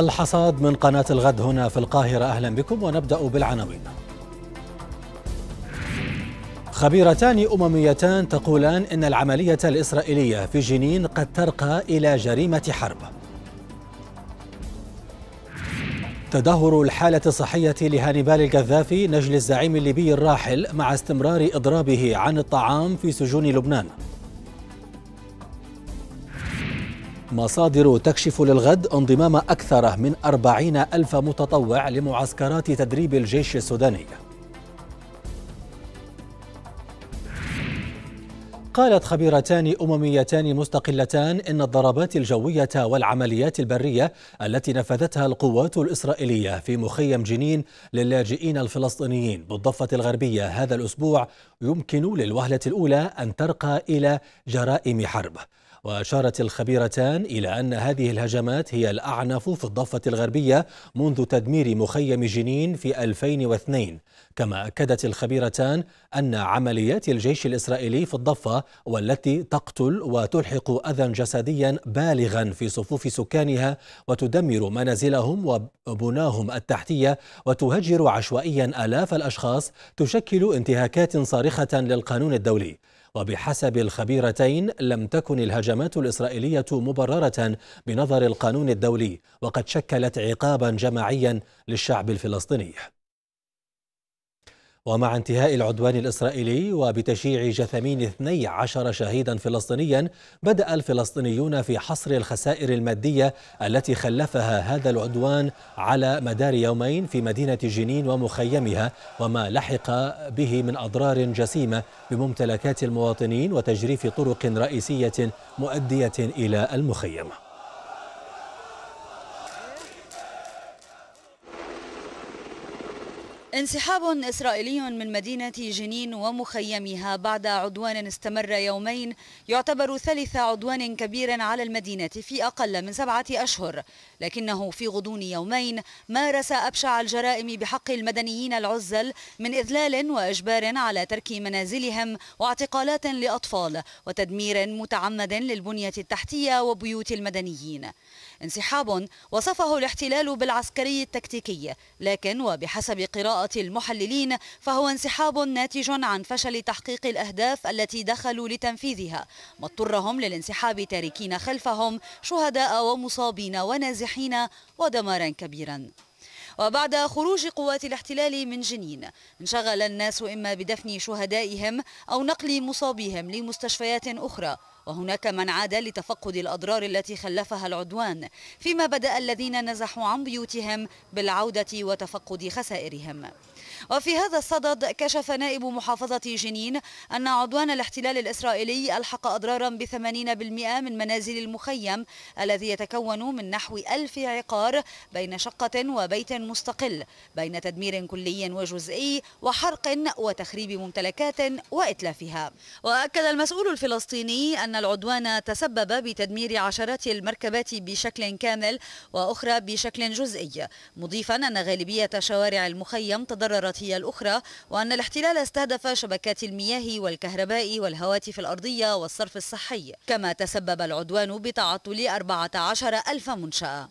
الحصاد من قناة الغد هنا في القاهرة أهلا بكم ونبدأ بالعناوين خبيرتان أمميتان تقولان إن العملية الإسرائيلية في جنين قد ترقى إلى جريمة حرب تدهور الحالة الصحية لهانيبال القذافي نجل الزعيم الليبي الراحل مع استمرار إضرابه عن الطعام في سجون لبنان مصادر تكشف للغد انضمام أكثر من أربعين ألف متطوع لمعسكرات تدريب الجيش السوداني قالت خبيرتان أمميتان مستقلتان إن الضربات الجوية والعمليات البرية التي نفذتها القوات الإسرائيلية في مخيم جنين للاجئين الفلسطينيين بالضفة الغربية هذا الأسبوع يمكن للوهلة الأولى أن ترقى إلى جرائم حرب وأشارت الخبيرتان إلى أن هذه الهجمات هي الأعنف في الضفة الغربية منذ تدمير مخيم جنين في 2002 كما أكدت الخبيرتان أن عمليات الجيش الإسرائيلي في الضفة والتي تقتل وتلحق أذى جسديا بالغا في صفوف سكانها وتدمر منازلهم وبناهم التحتية وتهجر عشوائيا آلاف الأشخاص تشكل انتهاكات صارخة للقانون الدولي وبحسب الخبيرتين لم تكن الهجمات الإسرائيلية مبررة بنظر القانون الدولي وقد شكلت عقابا جماعيا للشعب الفلسطيني ومع انتهاء العدوان الإسرائيلي وبتشييع جثمين 12 شهيدا فلسطينيا بدأ الفلسطينيون في حصر الخسائر المادية التي خلفها هذا العدوان على مدار يومين في مدينة جنين ومخيمها وما لحق به من أضرار جسيمة بممتلكات المواطنين وتجريف طرق رئيسية مؤدية إلى المخيم انسحاب إسرائيلي من مدينة جنين ومخيمها بعد عدوان استمر يومين يعتبر ثالث عدوان كبير على المدينة في أقل من سبعة أشهر لكنه في غضون يومين مارس أبشع الجرائم بحق المدنيين العزل من إذلال وإجبار على ترك منازلهم واعتقالات لأطفال وتدمير متعمد للبنية التحتية وبيوت المدنيين انسحاب وصفه الاحتلال بالعسكري التكتيكي لكن وبحسب قراءة المحللين فهو انسحاب ناتج عن فشل تحقيق الأهداف التي دخلوا لتنفيذها ما اضطرهم للانسحاب تاركين خلفهم شهداء ومصابين ونازحين ودمارا كبيرا وبعد خروج قوات الاحتلال من جنين انشغل الناس إما بدفن شهدائهم أو نقل مصابيهم لمستشفيات أخرى وهناك من عاد لتفقد الأضرار التي خلفها العدوان فيما بدأ الذين نزحوا عن بيوتهم بالعودة وتفقد خسائرهم وفي هذا الصدد كشف نائب محافظة جنين أن عدوان الاحتلال الإسرائيلي ألحق أضرارا ب 80% من منازل المخيم الذي يتكون من نحو ألف عقار بين شقة وبيت مستقل بين تدمير كلي وجزئي وحرق وتخريب ممتلكات وإتلافها وأكد المسؤول الفلسطيني أن العدوان تسبب بتدمير عشرات المركبات بشكل كامل وأخرى بشكل جزئي مضيفا أن غالبية شوارع المخيم تضررت الإماراتية الأخرى وأن الاحتلال استهدف شبكات المياه والكهرباء والهواتف الأرضية والصرف الصحي كما تسبب العدوان بتعطل 14 ألف منشأة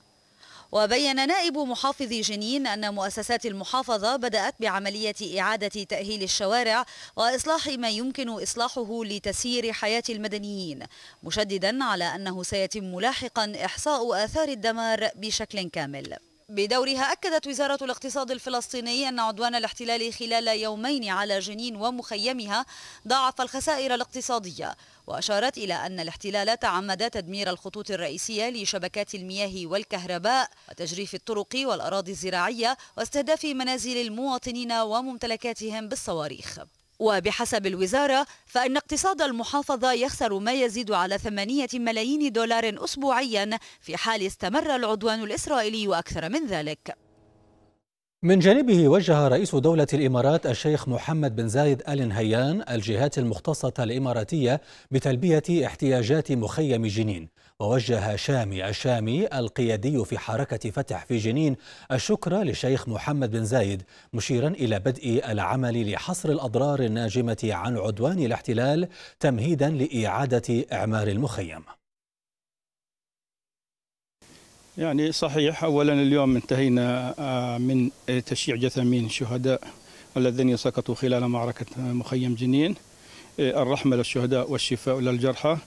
وبين نائب محافظ جنين أن مؤسسات المحافظة بدأت بعملية إعادة تأهيل الشوارع وإصلاح ما يمكن إصلاحه لتسيير حياة المدنيين مشددا على أنه سيتم لاحقا إحصاء آثار الدمار بشكل كامل بدورها أكدت وزارة الاقتصاد الفلسطيني أن عدوان الاحتلال خلال يومين على جنين ومخيمها ضاعف الخسائر الاقتصادية وأشارت إلى أن الاحتلال تعمد تدمير الخطوط الرئيسية لشبكات المياه والكهرباء وتجريف الطرق والأراضي الزراعية واستهداف منازل المواطنين وممتلكاتهم بالصواريخ وبحسب الوزارة فإن اقتصاد المحافظة يخسر ما يزيد على 8 ملايين دولار أسبوعيا في حال استمر العدوان الإسرائيلي وأكثر من ذلك من جانبه وجه رئيس دولة الإمارات الشيخ محمد بن زايد آل نهيان الجهات المختصة الإماراتية بتلبية احتياجات مخيم جنين ووجه شامي الشامي القيادي في حركة فتح في جنين الشكر لشيخ محمد بن زايد مشيرا إلى بدء العمل لحصر الأضرار الناجمة عن عدوان الاحتلال تمهيدا لإعادة إعمار المخيم يعني صحيح أولا اليوم انتهينا آه، من تشييع جثامين الشهداء الذين سقطوا خلال معركة مخيم جنين آه، الرحمة للشهداء والشفاء للجرحى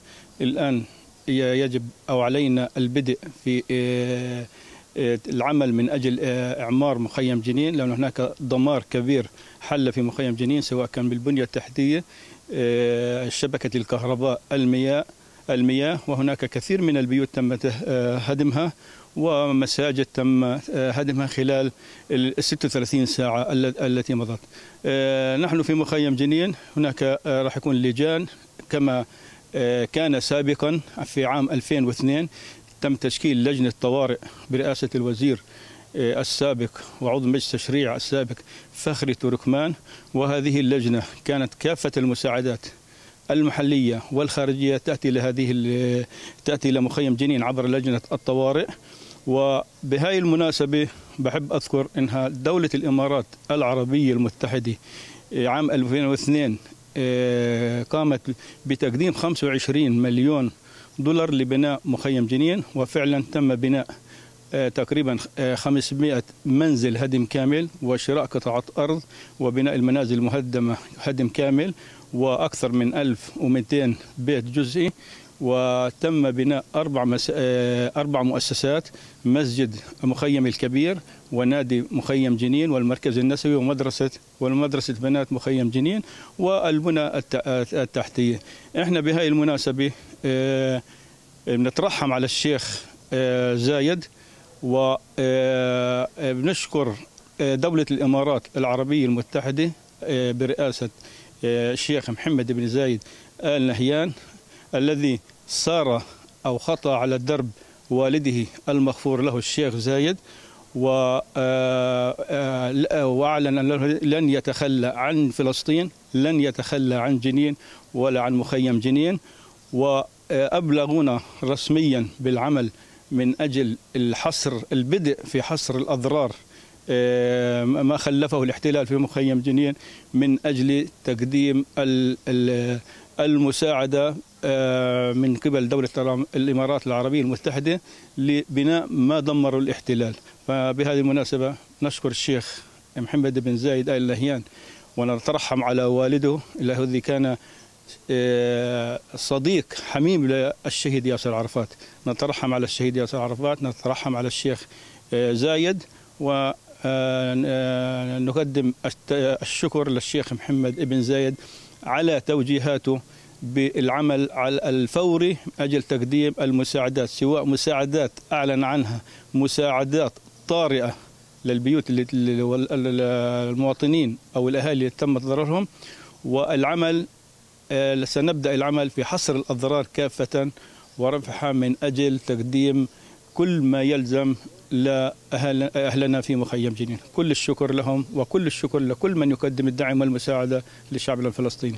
الآن يجب او علينا البدء في آه، آه، العمل من اجل آه، اعمار مخيم جنين لان هناك دمار كبير حل في مخيم جنين سواء كان بالبنيه التحتيه شبكه الكهرباء المياه المياه وهناك كثير من البيوت تم هدمها ومساجد تم هدمها خلال ال 36 ساعة التي مضت نحن في مخيم جنين هناك راح يكون لجان كما آه، كان سابقا في عام 2002 تم تشكيل لجنة طوارئ برئاسة الوزير آه، السابق وعضو مجلس التشريع السابق فخري تركمان وهذه اللجنة كانت كافة المساعدات المحلية والخارجية تأتي لهذه تأتي لمخيم جنين عبر لجنة الطوارئ وبهاي المناسبة بحب أذكر أنها دولة الإمارات العربية المتحدة آه، عام 2002 قامت بتقديم 25 مليون دولار لبناء مخيم جنين وفعلا تم بناء آه، تقريبا 500 آه، منزل هدم كامل وشراء قطعات أرض وبناء المنازل المهدمة هدم كامل وأكثر من 1200 بيت جزئي وتم بناء أربع, مس... آه، أربع مؤسسات مسجد مخيم الكبير ونادي مخيم جنين والمركز النسوي ومدرسة والمدرسة بنات مخيم جنين والبنى التحتية احنا بهاي المناسبة آه، بنترحم على الشيخ آه، زايد وبنشكر دولة الإمارات العربية المتحدة برئاسة الشيخ محمد بن زايد آل نهيان الذي سار أو خطأ على الدرب والده المغفور له الشيخ زايد آه، آه، وأعلن أنه لن يتخلى عن فلسطين لن يتخلى عن جنين ولا عن مخيم جنين وأبلغونا رسميا بالعمل من أجل الحصر البدء في حصر الأضرار آه، ما خلفه الاحتلال في مخيم جنين من أجل تقديم المساعده آه، من قبل دوله الامارات العربيه المتحده لبناء ما دمروا الاحتلال فبهذه المناسبه نشكر الشيخ محمد بن زايد ال نهيان ونترحم على والده الذي كان آه، صديق حميم للشهيد ياسر عرفات نترحم على الشهيد ياسر عرفات نترحم على الشيخ آه، زايد و نقدم الشكر للشيخ محمد بن زايد على توجيهاته بالعمل على الفوري أجل تقديم المساعدات سواء مساعدات أعلن عنها مساعدات طارئة للبيوت للمواطنين أو الأهالي اللي تم ضررهم والعمل آه، سنبدأ العمل في حصر الأضرار كافة ورفعها من أجل تقديم كل ما يلزم لا أهلنا في مخيم جنين كل الشكر لهم وكل الشكر لكل من يقدم الدعم والمساعدة للشعب الفلسطيني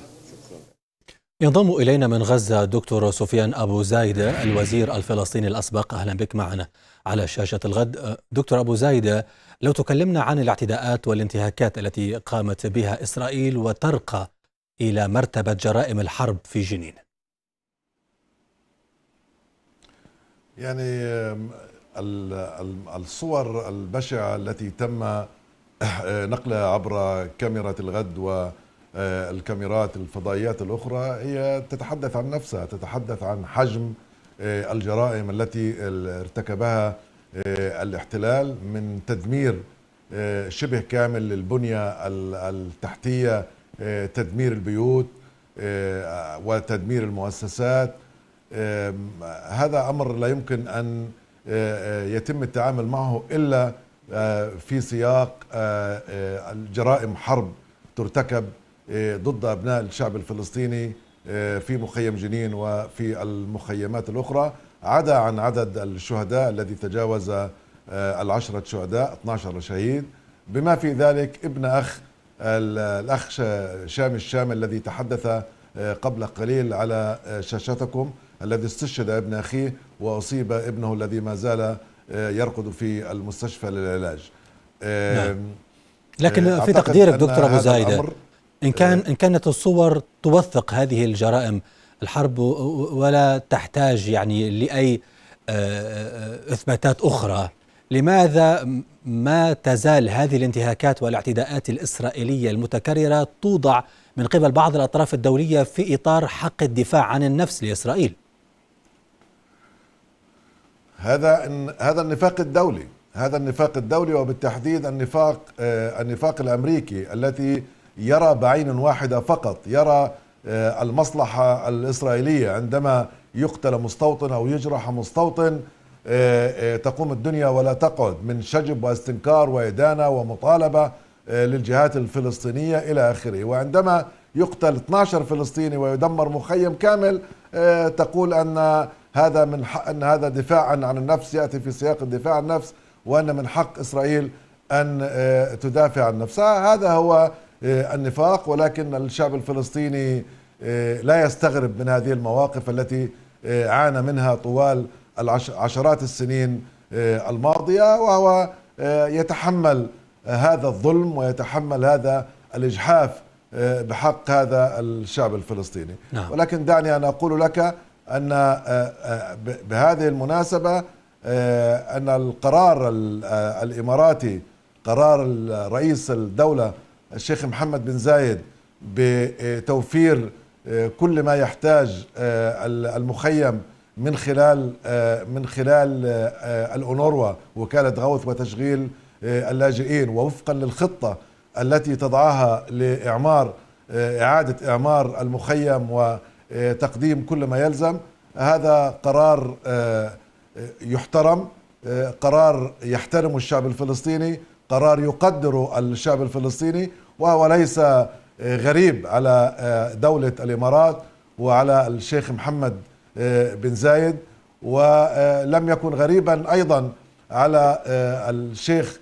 ينضم إلينا من غزة دكتور سفيان أبو زايدة الوزير الفلسطيني الأسبق أهلا بك معنا على شاشة الغد أه، دكتور أبو زايدة لو تكلمنا عن الاعتداءات والانتهاكات التي قامت بها إسرائيل وترقى إلى مرتبة جرائم الحرب في جنين يعني الصور البشعة التي تم آه، نقلها عبر كاميرا الغد والكاميرات آه، الفضائيات الأخرى هي تتحدث عن نفسها تتحدث عن حجم آه، الجرائم التي ارتكبها الاحتلال من تدمير شبه كامل للبنية التحتية تدمير البيوت وتدمير المؤسسات هذا أمر لا يمكن أن يتم التعامل معه إلا آه، في سياق آه، آه، جرائم حرب ترتكب ضد أبناء الشعب الفلسطيني في مخيم جنين وفي المخيمات الأخرى عدا عن عدد الشهداء الذي تجاوز العشرة شهداء 12 شهيد بما في ذلك ابن أخ الأخ شام الشام الذي تحدث قبل قليل على شاشتكم الذي استشهد ابن أخيه وأصيب ابنه الذي ما زال آه، يرقد في المستشفى للعلاج نعم. لكن آه، في تقديرك دكتور أبو زايدة إن, كان آه، إن كانت الصور توثق هذه الجرائم الحرب ولا تحتاج يعني لأي إثباتات أخرى لماذا ما تزال هذه الانتهاكات والاعتداءات الإسرائيلية المتكررة توضع من قبل بعض الأطراف الدولية في إطار حق الدفاع عن النفس لإسرائيل؟ هذا هذا النفاق الدولي هذا النفاق الدولي وبالتحديد النفاق آه، النفاق الامريكي التي يرى بعين واحده فقط يرى آه، المصلحه الاسرائيليه عندما يقتل مستوطن او يجرح مستوطن آه، تقوم الدنيا ولا تقعد من شجب واستنكار وادانه ومطالبه للجهات الفلسطينيه الى اخره وعندما يقتل 12 فلسطيني ويدمر مخيم كامل تقول ان هذا من حق أن هذا دفاعا عن النفس يأتي في سياق الدفاع عن النفس وأن من حق إسرائيل أن آه، تدافع عن نفسها آه، هذا هو آه، النفاق ولكن الشعب الفلسطيني لا يستغرب من هذه المواقف التي عانى منها طوال عشرات السنين الماضية وهو يتحمل هذا الظلم ويتحمل هذا الإجحاف بحق هذا الشعب الفلسطيني نعم. ولكن دعني أن أقول لك ان آه، آه، بهذه المناسبه آه، ان القرار الاماراتي قرار رئيس الدوله الشيخ محمد بن زايد بتوفير كل ما يحتاج المخيم من خلال من خلال الأونروا وكالة غوث وتشغيل اللاجئين ووفقا للخطة التي تضعها لإعمار إعادة إعمار المخيم و تقديم كل ما يلزم هذا قرار آه، آه، يحترم آه، قرار يحترم الشعب الفلسطيني قرار يقدر الشعب الفلسطيني وهو ليس غريب على دولة الإمارات وعلى الشيخ محمد بن زايد ولم يكن غريبا أيضا على الشيخ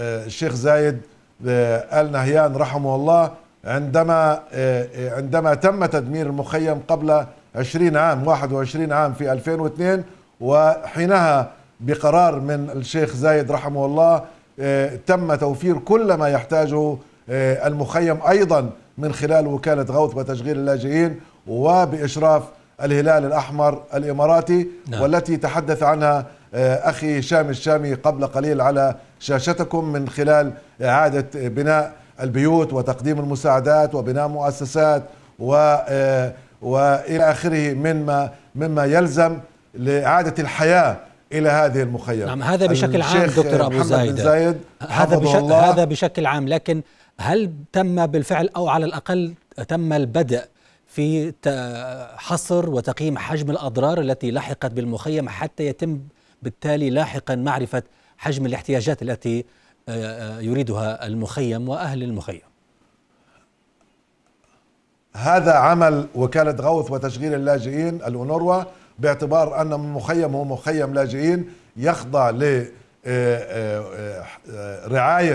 الشيخ زايد آل نهيان رحمه الله عندما آه، آه، عندما تم تدمير المخيم قبل 20 عام 21 عام في 2002 وحينها بقرار من الشيخ زايد رحمه الله آه، تم توفير كل ما يحتاجه المخيم أيضا من خلال وكالة غوث وتشغيل اللاجئين وبإشراف الهلال الأحمر الإماراتي نعم. والتي تحدث عنها أخي شام الشامي قبل قليل على شاشتكم من خلال إعادة بناء البيوت وتقديم المساعدات وبناء مؤسسات و آه، والى اخره مما مما يلزم لاعاده الحياه الى هذه المخيمات نعم هذا بشكل عام دكتور ابو زايد, زايد هذا بشكل الله. هذا بشكل عام لكن هل تم بالفعل او على الاقل تم البدء في حصر وتقييم حجم الاضرار التي لحقت بالمخيم حتى يتم بالتالي لاحقا معرفه حجم الاحتياجات التي يريدها المخيم وأهل المخيم هذا عمل وكالة غوث وتشغيل اللاجئين الأونروا باعتبار أن المخيم هو مخيم لاجئين يخضع لرعاية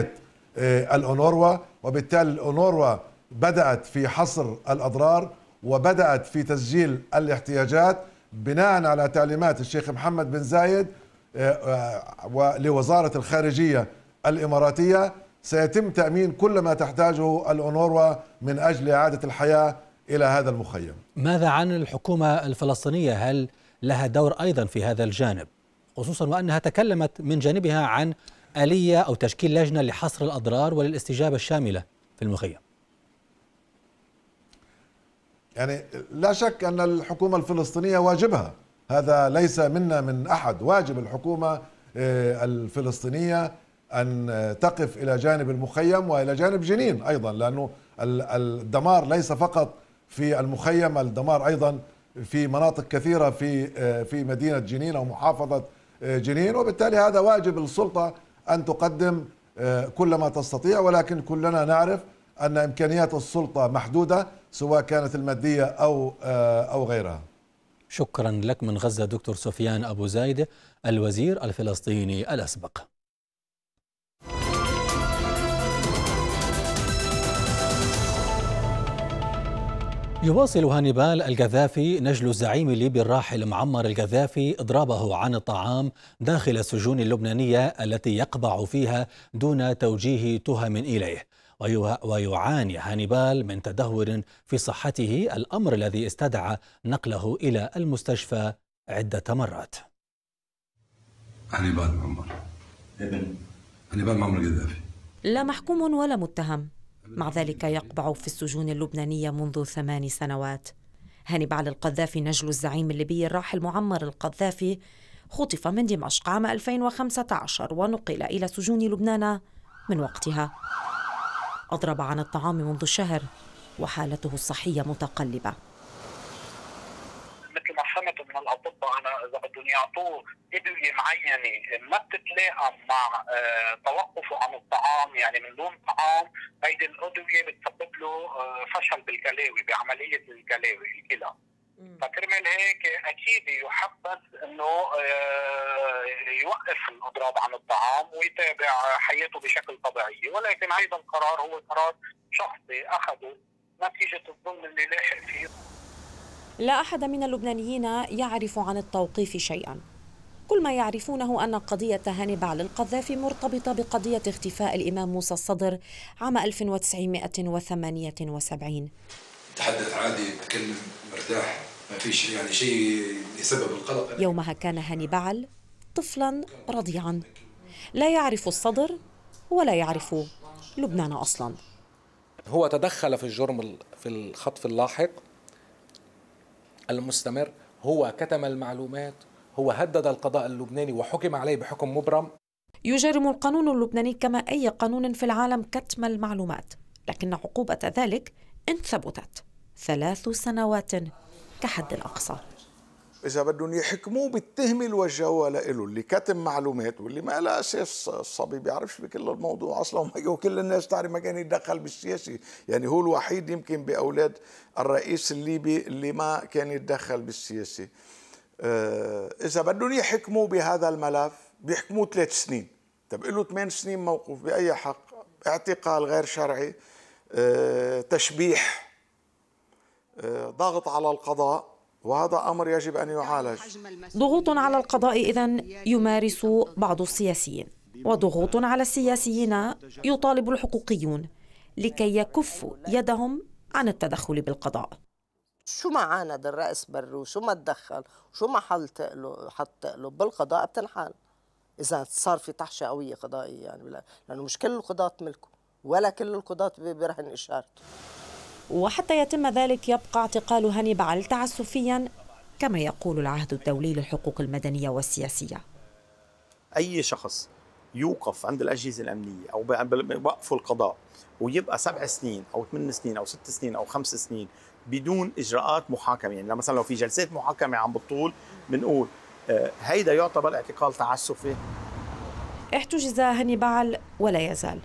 آه، آه، آه، الأونروا وبالتالي الأونروا بدأت في حصر الأضرار وبدأت في تسجيل الاحتياجات بناء على تعليمات الشيخ محمد بن زايد لوزارة الخارجية الإماراتية سيتم تأمين كل ما تحتاجه الأونروا من أجل إعادة الحياة إلى هذا المخيم ماذا عن الحكومة الفلسطينية هل لها دور أيضا في هذا الجانب خصوصا وأنها تكلمت من جانبها عن آلية أو تشكيل لجنة لحصر الأضرار وللاستجابة الشاملة في المخيم يعني لا شك أن الحكومة الفلسطينية واجبها هذا ليس منا من أحد واجب الحكومة آه، الفلسطينية أن تقف إلى جانب المخيم وإلى جانب جنين أيضا لأنه الدمار ليس فقط في المخيم الدمار أيضا في مناطق كثيرة في آه، في مدينة جنين أو محافظة آه، جنين وبالتالي هذا واجب السلطة أن تقدم آه، كل ما تستطيع ولكن كلنا نعرف أن إمكانيات السلطة محدودة سواء كانت المادية أو أو غيرها شكرا لك من غزة دكتور سفيان أبو زايدة الوزير الفلسطيني الأسبق يواصل هانيبال القذافي نجل الزعيم الليبي الراحل معمر القذافي إضرابه عن الطعام داخل السجون اللبنانية التي يقبع فيها دون توجيه تهم إليه ويعاني هانيبال من تدهور في صحته الأمر الذي استدعى نقله إلى المستشفى عدة مرات هانيبال معمر ابن هانيبال معمر القذافي لا محكوم ولا متهم مع ذلك يقبع في السجون اللبنانية منذ ثمان سنوات هاني علي القذافي نجل الزعيم الليبي الراحل معمر القذافي خطف من دمشق عام 2015 ونقل إلى سجون لبنان من وقتها أضرب عن الطعام منذ شهر وحالته الصحية متقلبة فهمت من الاطباء انا اذا بدهم يعطوه ادويه معينه ما بتتلائم مع آه، توقفه عن الطعام يعني من دون طعام هيدي الادويه بتسبب له آه، فشل بالكلاوي بعمليه الكلاوي الكلى فكرمال هيك اكيد يحبذ انه آه، يوقف الاضراب عن الطعام ويتابع حياته بشكل طبيعي ولكن هيدا القرار هو قرار شخصي اخذه نتيجه الظلم اللي لاحق فيه لا أحد من اللبنانيين يعرف عن التوقيف شيئا كل ما يعرفونه أن قضية هاني بعل القذافي مرتبطة بقضية اختفاء الإمام موسى الصدر عام 1978 تحدث عادي تكلم مرتاح ما فيش يعني شيء يسبب القلق يومها كان هاني بعل طفلا رضيعا لا يعرف الصدر ولا يعرف لبنان أصلا هو تدخل في الجرم في الخطف اللاحق المستمر هو كتم المعلومات هو هدد القضاء اللبناني وحكم عليه بحكم مبرم يجرم القانون اللبناني كما أي قانون في العالم كتم المعلومات لكن عقوبة ذلك إن ثبتت ثلاث سنوات كحد الأقصى اذا بدهم يحكموه بالتهمه اللي وجهوها له اللي كتم معلومات واللي ما لها اساس الصبي بيعرفش بكل الموضوع اصلا وكل الناس تعرف ما كان يتدخل بالسياسه يعني هو الوحيد يمكن باولاد الرئيس الليبي اللي ما كان يتدخل بالسياسه آه، اذا بدهم يحكموا بهذا الملف بيحكموه ثلاث سنين طب له ثمان سنين موقوف باي حق اعتقال غير شرعي آه، تشبيح آه، ضغط على القضاء وهذا أمر يجب أن يعالج ضغوط على القضاء إذا يمارس بعض السياسيين وضغوط على السياسيين يطالب الحقوقيون لكي يكفوا يدهم عن التدخل بالقضاء شو ما عاند الرئيس برو شو ما تدخل شو ما حل تقلب حط تقلب بالقضاء بتنحل اذا صار في تحشي قويه قضائيه يعني لانه مش كل القضاة ملكه ولا كل القضاة برهن اشارته وحتى يتم ذلك يبقى اعتقال هاني بعل تعسفيا كما يقول العهد الدولي للحقوق المدنية والسياسية أي شخص يوقف عند الأجهزة الأمنية أو بوقفوا القضاء ويبقى سبع سنين أو ثمان سنين أو ست سنين أو خمس سنين بدون إجراءات محاكمة يعني مثلا لو في جلسات محاكمة عم بتطول بنقول آه، هيدا يعتبر اعتقال تعسفي احتجز هاني بعل ولا يزال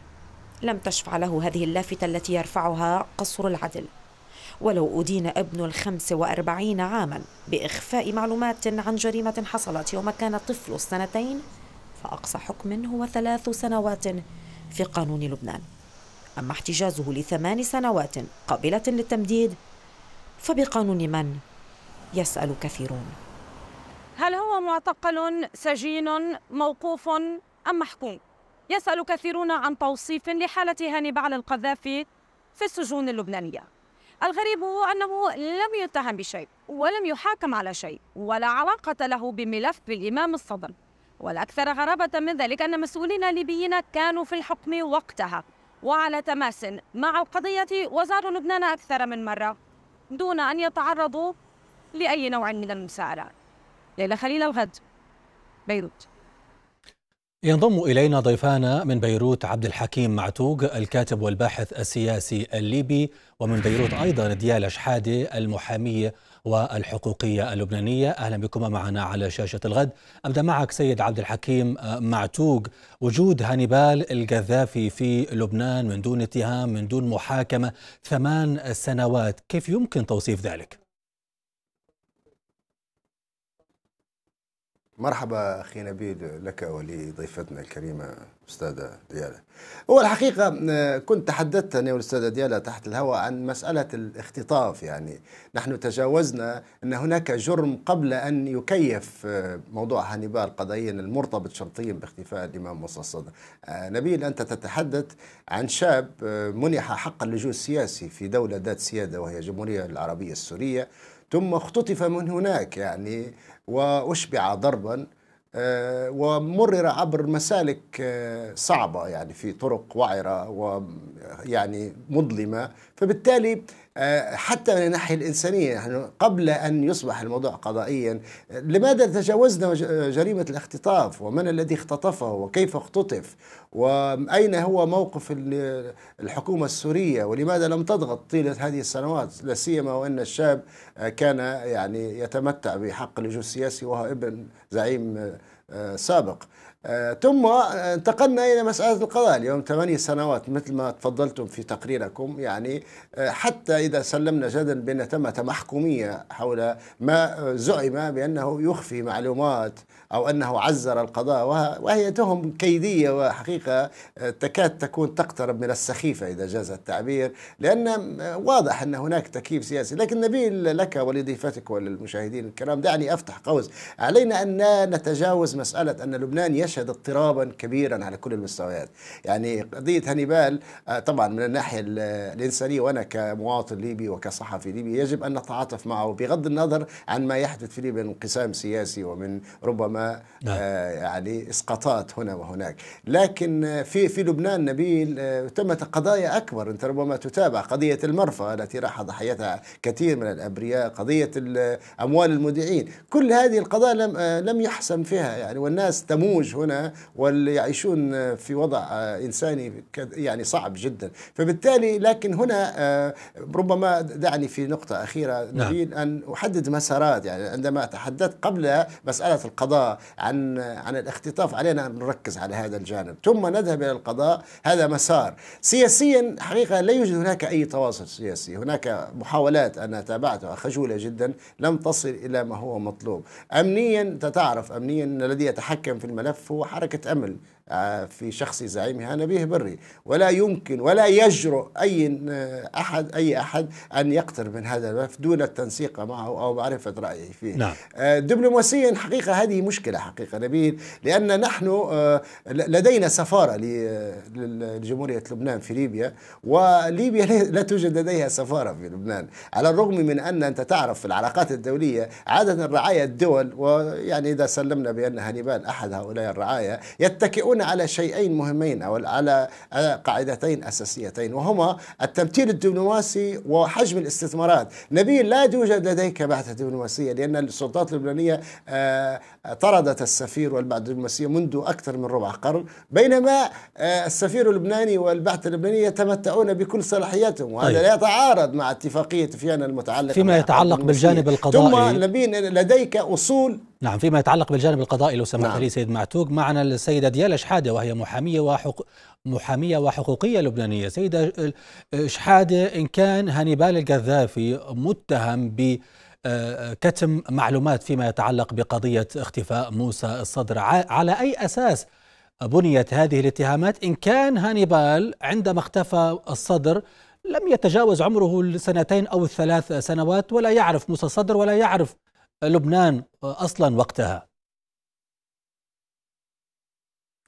لم تشفع له هذه اللافتة التي يرفعها قصر العدل ولو أدين ابن الخمس وأربعين عاما بإخفاء معلومات عن جريمة حصلت يوم كان طفل السنتين فأقصى حكم هو ثلاث سنوات في قانون لبنان أما احتجازه لثمان سنوات قابلة للتمديد فبقانون من يسأل كثيرون هل هو معتقل سجين موقوف أم محكوم؟ يسأل كثيرون عن توصيف لحالة هاني بعل القذافي في السجون اللبنانية الغريب هو أنه لم يتهم بشيء ولم يحاكم على شيء ولا علاقة له بملف الإمام الصدر والأكثر غرابة من ذلك أن مسؤولين ليبيين كانوا في الحكم وقتها وعلى تماس مع القضية وزاروا لبنان أكثر من مرة دون أن يتعرضوا لأي نوع من المساءلات ليلى خليل الغد بيروت ينضم إلينا ضيفانا من بيروت عبد الحكيم معتوق الكاتب والباحث السياسي الليبي ومن بيروت أيضا ديال شحادة المحامية والحقوقية اللبنانية أهلا بكم معنا على شاشة الغد أبدأ معك سيد عبد الحكيم آه، معتوق وجود هانيبال القذافي في لبنان من دون اتهام من دون محاكمة ثمان سنوات كيف يمكن توصيف ذلك؟ مرحبا اخي نبيل لك ولضيفتنا الكريمه استاذه دياله. هو الحقيقه كنت تحدثت انا والاستاذه دياله تحت الهواء عن مساله الاختطاف يعني نحن تجاوزنا ان هناك جرم قبل ان يكيف آه، موضوع هانيبال قضيا المرتبط شرطيا باختفاء الامام موسى الصدر. آه، نبيل انت تتحدث عن شاب آه، منح حق اللجوء السياسي في دوله ذات سياده وهي الجمهوريه العربيه السوريه ثم اختطف من هناك يعني وأشبع ضربا آه، ومرر عبر مسالك آه، صعبة يعني في طرق وعرة ويعني مظلمة فبالتالي آه، حتى من الناحية الإنسانية يعني قبل أن يصبح الموضوع قضائيا لماذا تجاوزنا جريمة الاختطاف ومن الذي اختطفه وكيف اختطف وأين هو موقف الحكومة السورية ولماذا لم تضغط طيلة هذه السنوات لا سيما وأن الشاب آه، كان يعني يتمتع بحق لجوء السياسي وهو ابن زعيم آه، آه، سابق آه، ثم آه، انتقلنا إلى مسألة القضاء اليوم ثمانية سنوات مثل ما تفضلتم في تقريركم يعني حتى إذا سلمنا جدلا بأن ثمة محكومية حول ما زعم بأنه يخفي معلومات أو أنه عزر القضاء وهي تهم كيدية وحقيقة آه، تكاد تكون تقترب من السخيفة إذا جاز التعبير لأن آه، واضح أن هناك تكييف سياسي لكن نبيل لك ولضيفتك وللمشاهدين الكرام دعني أفتح قوس علينا أن لا نتجاوز مسألة أن لبنان يشهد اضطرابا كبيرا على كل المستويات يعني قضية هانيبال آه، طبعا من الناحية الإنسانية وأنا كمواطن ليبي وكصحفي ليبي يجب أن نتعاطف معه بغض النظر عن ما يحدث في ليبيا من انقسام سياسي ومن ربما ربما نعم. آه، يعني اسقاطات هنا وهناك لكن آه، في في لبنان نبيل آه، تمت قضايا اكبر انت ربما تتابع قضيه المرفأ التي راح ضحيتها كثير من الابرياء قضيه اموال المودعين كل هذه القضايا لم لم يحسم فيها يعني والناس تموج هنا ويعيشون في وضع انساني يعني صعب جدا فبالتالي لكن هنا ربما دعني في نقطه اخيره نبيل نعم. ان احدد مسارات يعني عندما تحدثت قبل مساله القضاء عن عن الاختطاف علينا أن نركز على هذا الجانب ثم نذهب إلى القضاء هذا مسار سياسيا حقيقة لا يوجد هناك أي تواصل سياسي هناك محاولات أنا تابعتها خجولة جدا لم تصل إلى ما هو مطلوب أمنيا تتعرف أمنيا الذي يتحكم في الملف هو حركة أمل آه، في شخص زعيمها نبيه بري ولا يمكن ولا يجرؤ أي آه، أحد أي أحد أن يقترب من هذا الملف دون التنسيق معه أو معرفة رأيه فيه نعم. آه، دبلوماسيا حقيقة هذه مش مشكلة حقيقة نبيل لأن نحن آه، لدينا سفارة لجمهورية لبنان في ليبيا وليبيا لا توجد لديها سفارة في لبنان على الرغم من أن أنت تعرف في العلاقات الدولية عادة الرعاية الدول ويعني إذا سلمنا بأن هانيبال أحد هؤلاء الرعاية يتكئون على شيئين مهمين أو على آه، قاعدتين أساسيتين وهما التمثيل الدبلوماسي وحجم الاستثمارات نبيل لا توجد لديك بعثة دبلوماسية لأن السلطات اللبنانية آه، طردت السفير والبعث الدبلوماسية منذ أكثر من ربع قرن بينما آه، السفير اللبناني والبعث اللبناني يتمتعون بكل صلاحياتهم وهذا طيب. لا يتعارض مع اتفاقية فيانا المتعلقة فيما يتعلق بالجانب القضائي ثم لديك أصول نعم فيما يتعلق بالجانب القضائي لو سمحت نعم. لي سيد معتوق معنا السيدة ديالا شحادة وهي محامية وحق محامية وحقوقية لبنانية سيدة آه، شحادة إن كان هانيبال القذافي متهم ب كتم معلومات فيما يتعلق بقضية اختفاء موسى الصدر على أي أساس بنيت هذه الاتهامات إن كان هانيبال عندما اختفى الصدر لم يتجاوز عمره السنتين أو الثلاث سنوات ولا يعرف موسى الصدر ولا يعرف لبنان أصلا وقتها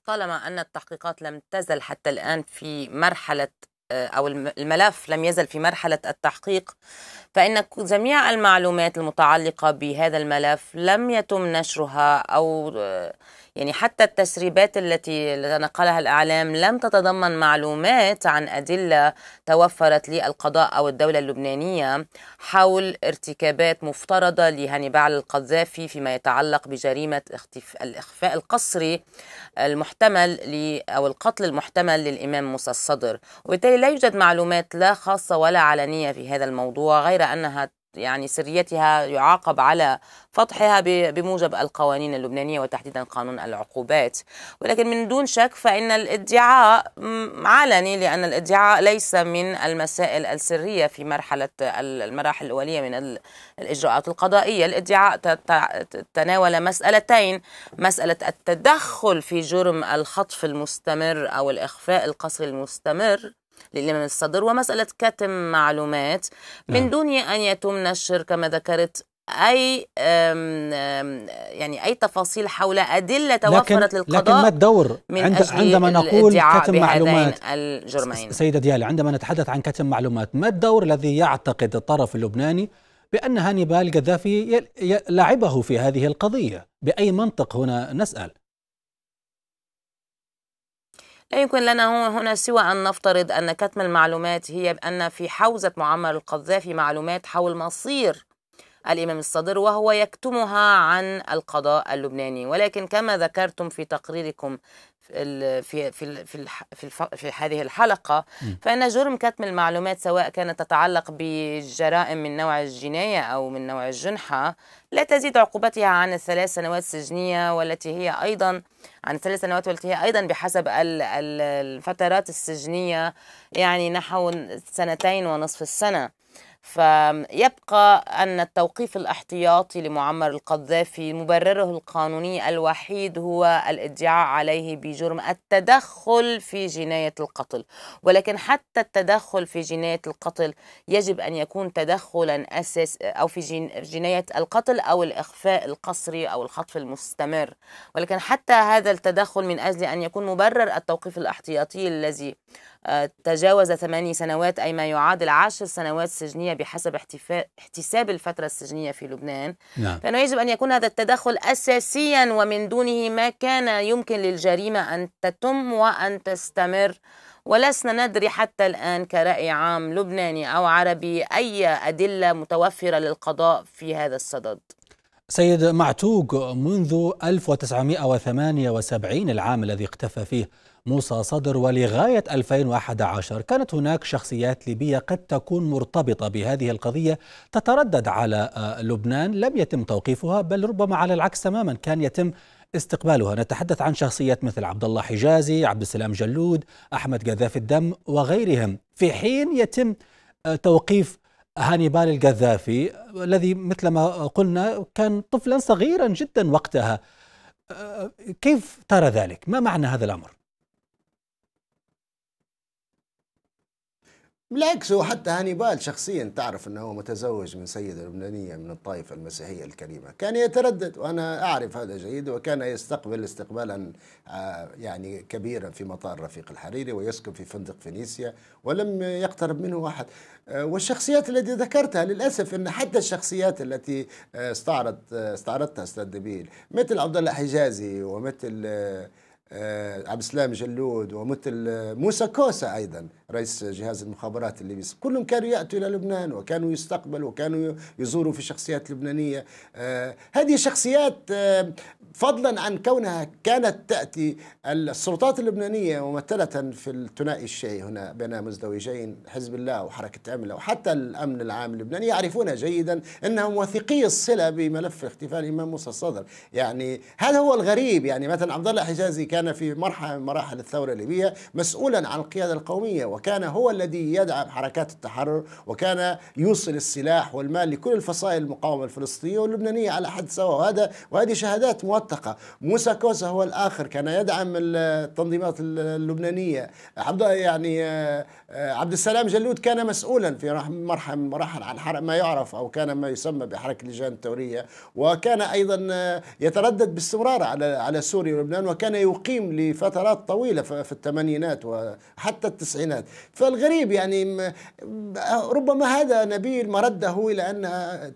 طالما أن التحقيقات لم تزل حتى الآن في مرحلة آه، أو الملف لم يزل في مرحلة التحقيق فإن جميع المعلومات المتعلقة بهذا الملف لم يتم نشرها أو آه، يعني حتى التسريبات التي نقلها الإعلام لم تتضمن معلومات عن أدلة توفرت للقضاء أو الدولة اللبنانية حول ارتكابات مفترضة لهانيبال القذافي فيما يتعلق بجريمة الإخفاء القسري المحتمل أو القتل المحتمل للإمام موسى الصدر وبالتالي لا يوجد معلومات لا خاصة ولا علنية في هذا الموضوع غير أنها يعني سريتها يعاقب على فضحها بموجب القوانين اللبنانية وتحديدا قانون العقوبات ولكن من دون شك فإن الادعاء علني لأن الادعاء ليس من المسائل السرية في مرحلة المراحل الأولية من الإجراءات القضائية الادعاء تناول مسألتين مسألة التدخل في جرم الخطف المستمر أو الإخفاء القسري المستمر للإمام الصدر ومسألة كتم معلومات من نعم. دون أن يتم نشر كما ذكرت اي أم أم يعني اي تفاصيل حول ادله توفرت لكن للقضاء لكن ما الدور من عند أجل عندما نقول كتم معلومات الجرمين سيده ديالي عندما نتحدث عن كتم معلومات ما الدور الذي يعتقد الطرف اللبناني بان هانيبال قذافي لعبه في هذه القضيه باي منطق هنا نسال لا يمكن لنا هنا سوى أن نفترض أن كتم المعلومات هي بأن في حوزة معمر القذافي معلومات حول مصير الإمام الصادر وهو يكتمها عن القضاء اللبناني ولكن كما ذكرتم في تقريركم في في في في, في هذه الحلقه فان جرم كتم المعلومات سواء كانت تتعلق بجرائم من نوع الجنايه او من نوع الجنحه لا تزيد عقوبتها عن الثلاث سنوات السجنيه والتي هي ايضا عن الثلاث سنوات والتي هي ايضا بحسب الفترات السجنيه يعني نحو سنتين ونصف السنه فيبقى أن التوقيف الاحتياطي لمعمر القذافي مبرره القانوني الوحيد هو الادعاء عليه بجرم التدخل في جناية القتل ولكن حتى التدخل في جناية القتل يجب أن يكون تدخلا أساس أو في جناية القتل أو الإخفاء القسري أو الخطف المستمر ولكن حتى هذا التدخل من أجل أن يكون مبرر التوقيف الاحتياطي الذي تجاوز ثماني سنوات أي ما يعادل عشر سنوات سجنية بحسب احتساب الفترة السجنية في لبنان نعم. فإنه يجب أن يكون هذا التدخل أساسيا ومن دونه ما كان يمكن للجريمة أن تتم وأن تستمر ولسنا ندري حتى الآن كرأي عام لبناني أو عربي أي أدلة متوفرة للقضاء في هذا الصدد سيد معتوق منذ 1978 العام الذي اختفى فيه موسى صدر ولغاية 2011 كانت هناك شخصيات ليبية قد تكون مرتبطة بهذه القضية تتردد على آه، لبنان لم يتم توقيفها بل ربما على العكس تماما كان يتم استقبالها نتحدث عن شخصيات مثل عبد الله حجازي عبد السلام جلود أحمد قذافي الدم وغيرهم في حين يتم آه، توقيف هانيبال القذافي الذي مثل ما قلنا كان طفلا صغيرا جدا وقتها آه، كيف ترى ذلك؟ ما معنى هذا الأمر؟ بالعكس هو حتى هانيبال شخصيا تعرف انه هو متزوج من سيده لبنانيه من الطائفه المسيحيه الكريمه، كان يتردد وانا اعرف هذا جيد وكان يستقبل استقبالا آه، يعني كبيرا في مطار رفيق الحريري ويسكن في فندق فينيسيا ولم يقترب منه احد، آه، والشخصيات التي ذكرتها للاسف ان حتى الشخصيات التي آه، استعرضت استعرضتها استاذ دبيل مثل عبد الله حجازي ومثل آه، عبد السلام جلود ومثل آه، موسى كوسا ايضا رئيس جهاز المخابرات الليبي كلهم كانوا ياتوا الى لبنان وكانوا يستقبلوا وكانوا يزوروا في شخصيات لبنانيه آه، هذه شخصيات فضلا عن كونها كانت تاتي السلطات اللبنانيه ممثله في الثنائي الشيء هنا بين مزدوجين حزب الله وحركه امله وحتى الامن العام اللبناني يعرفون جيدا انهم وثيقي الصله بملف اختفاء الامام موسى الصدر يعني هذا هو الغريب يعني مثلا عبد الله حجازي كان كان في مرحلة من مراحل الثورة الليبية مسؤولا عن القيادة القومية وكان هو الذي يدعم حركات التحرر وكان يوصل السلاح والمال لكل الفصائل المقاومة الفلسطينية واللبنانية على حد سواء وهذا وهذه شهادات موثقة موسى كوسا هو الآخر كان يدعم التنظيمات اللبنانية عبد يعني آه، عبد السلام جلود كان مسؤولا في مرحلة من مراحل عن ما يعرف أو كان ما يسمى بحركة اللجان الثورية وكان أيضا آه، يتردد باستمرار على على سوريا ولبنان وكان يوقف مقيم لفترات طويله في الثمانينات وحتى التسعينات فالغريب يعني ربما هذا نبيل مرده الى ان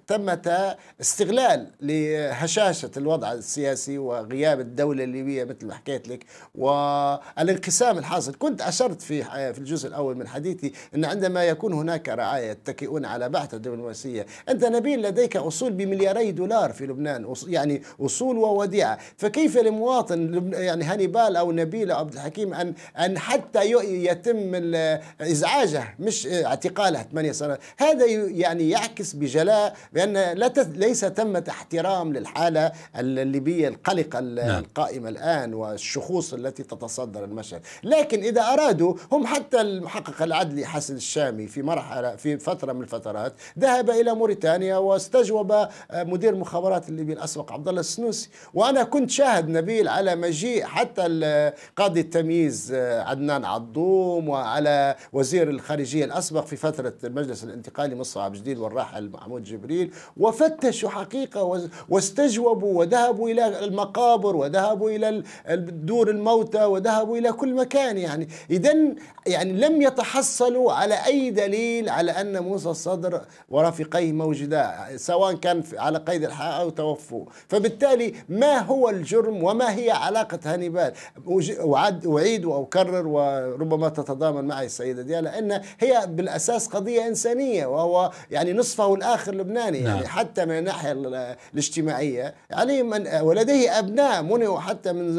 تمت استغلال لهشاشه الوضع السياسي وغياب الدوله الليبيه مثل ما حكيت لك والانقسام الحاصل كنت اشرت في في الجزء الاول من حديثي ان عندما يكون هناك رعايه يتكئون على بعثه الدبلوماسيه انت نبيل لديك اصول بملياري دولار في لبنان يعني اصول ووديعه فكيف لمواطن يعني هانيبال او نبيل او عبد الحكيم ان ان حتى يتم ازعاجه مش اعتقاله ثمانية سنوات هذا يعني يعكس بجلاء بان لا ليس ثمه احترام للحاله الليبيه القلقه نعم. القائمه الان والشخوص التي تتصدر المشهد لكن اذا ارادوا هم حتى المحقق العدلي حسن الشامي في مرحله في فتره من الفترات ذهب الى موريتانيا واستجوب مدير مخابرات الليبي الاسبق عبد الله السنوسي وانا كنت شاهد نبيل على مجيء حتى حتى قاضي التمييز آه، عدنان عضوم وعلى وزير الخارجية الأسبق في فترة المجلس الانتقالي مصر عبد الجليل والراحل محمود جبريل وفتشوا حقيقة واستجوبوا وذهبوا إلى المقابر وذهبوا إلى دور الموتى وذهبوا إلى كل مكان يعني إذا يعني لم يتحصلوا على أي دليل على أن موسى الصدر ورفيقيه موجودا سواء كان على قيد الحياة أو توفوا فبالتالي ما هو الجرم وما هي علاقة هانيبال الشمال وعد أعيد وأكرر وربما تتضامن معي السيدة ديالا أن هي بالأساس قضية إنسانية وهو يعني نصفه الآخر لبناني يعني نعم. يعني حتى من الناحية الاجتماعية يعني من ولديه أبناء منعوا حتى من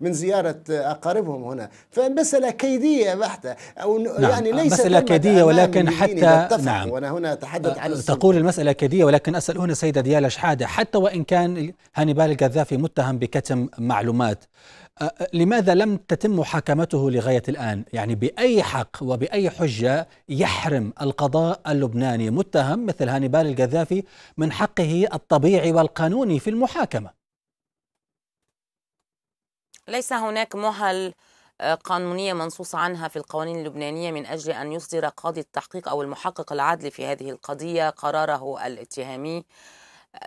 من زيارة أقاربهم هنا فمسألة كيدية بحتة أو نعم. يعني ليس مسألة كيدية ولكن حتى نعم وأنا هنا أتحدث عن أه، تقول المسألة كيدية ولكن أسأل هنا السيدة ديالا شحادة حتى وإن كان هانيبال القذافي متهم بكتم معلومات لماذا لم تتم محاكمته لغاية الآن يعني بأي حق وبأي حجة يحرم القضاء اللبناني متهم مثل هانيبال القذافي من حقه الطبيعي والقانوني في المحاكمة ليس هناك مهل قانونية منصوص عنها في القوانين اللبنانية من أجل أن يصدر قاضي التحقيق أو المحقق العدل في هذه القضية قراره الاتهامي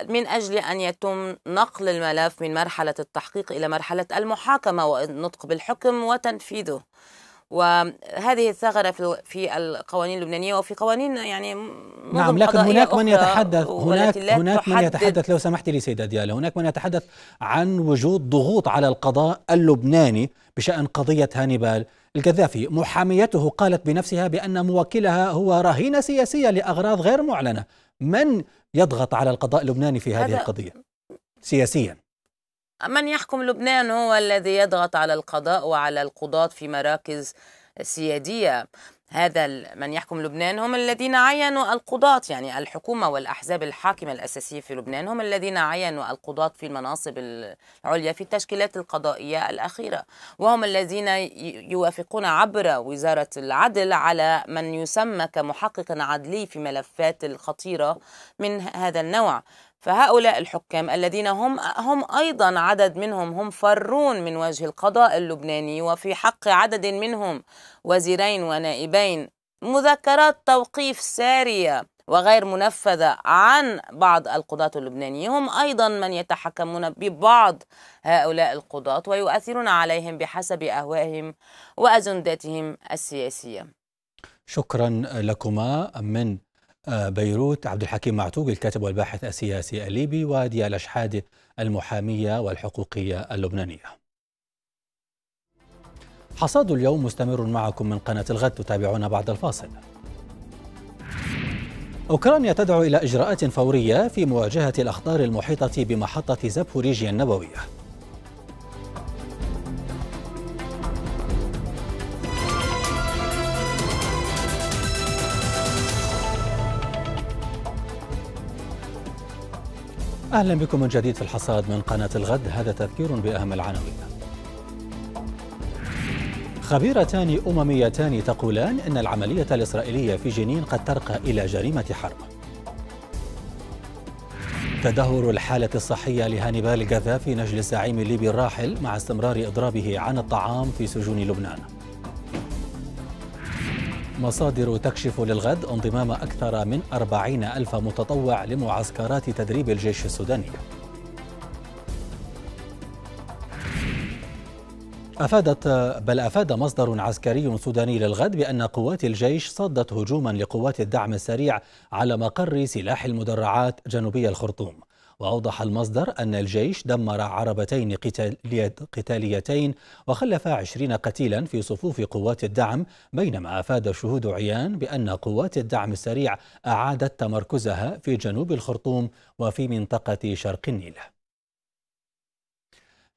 من أجل أن يتم نقل الملف من مرحلة التحقيق إلى مرحلة المحاكمة والنطق بالحكم وتنفيذه وهذه الثغرة في القوانين اللبنانية وفي قوانين يعني نعم لكن هناك من يتحدث هناك هناك من يتحدث لو سمحت لي سيدة ديالة هناك من يتحدث عن وجود ضغوط على القضاء اللبناني بشأن قضية هانيبال القذافي محاميته قالت بنفسها بأن موكلها هو رهينة سياسية لأغراض غير معلنة من يضغط على القضاء اللبناني في هذه القضية سياسيا من يحكم لبنان هو الذي يضغط على القضاء وعلى القضاة في مراكز سيادية هذا من يحكم لبنان هم الذين عينوا القضاة يعني الحكومة والأحزاب الحاكمة الأساسية في لبنان هم الذين عينوا القضاة في المناصب العليا في التشكيلات القضائية الأخيرة وهم الذين يوافقون عبر وزارة العدل على من يسمى كمحقق عدلي في ملفات الخطيرة من هذا النوع فهؤلاء الحكام الذين هم هم ايضا عدد منهم هم فرون من وجه القضاء اللبناني وفي حق عدد منهم وزيرين ونائبين مذكرات توقيف ساريه وغير منفذة عن بعض القضاة اللبنانيين هم أيضا من يتحكمون ببعض هؤلاء القضاة ويؤثرون عليهم بحسب أهوائهم وأجنداتهم السياسية شكرا لكما من بيروت عبد الحكيم معتوق الكاتب والباحث السياسي الليبي وديال شحاده المحاميه والحقوقيه اللبنانيه. حصاد اليوم مستمر معكم من قناه الغد تتابعونا بعد الفاصل. أوكرانيا تدعو إلى إجراءات فورية في مواجهة الأخطار المحيطة بمحطة زابوريجيا النووية أهلا بكم من جديد في الحصاد من قناة الغد هذا تذكير بأهم العناوين خبيرتان أمميتان تقولان أن العملية الإسرائيلية في جنين قد ترقى إلى جريمة حرب تدهور الحالة الصحية لهانيبال غذافي نجل الزعيم الليبي الراحل مع استمرار إضرابه عن الطعام في سجون لبنان مصادر تكشف للغد انضمام أكثر من أربعين ألف متطوع لمعسكرات تدريب الجيش السوداني أفادت بل أفاد مصدر عسكري سوداني للغد بأن قوات الجيش صدت هجوما لقوات الدعم السريع على مقر سلاح المدرعات جنوبي الخرطوم وأوضح المصدر أن الجيش دمر عربتين قتاليتين وخلف عشرين قتيلا في صفوف قوات الدعم بينما أفاد شهود عيان بأن قوات الدعم السريع أعادت تمركزها في جنوب الخرطوم وفي منطقة شرق النيل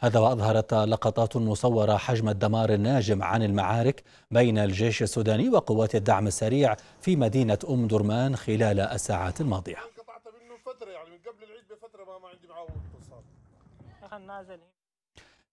هذا وأظهرت لقطات مصورة حجم الدمار الناجم عن المعارك بين الجيش السوداني وقوات الدعم السريع في مدينة أم درمان خلال الساعات الماضية ما عندي اتصال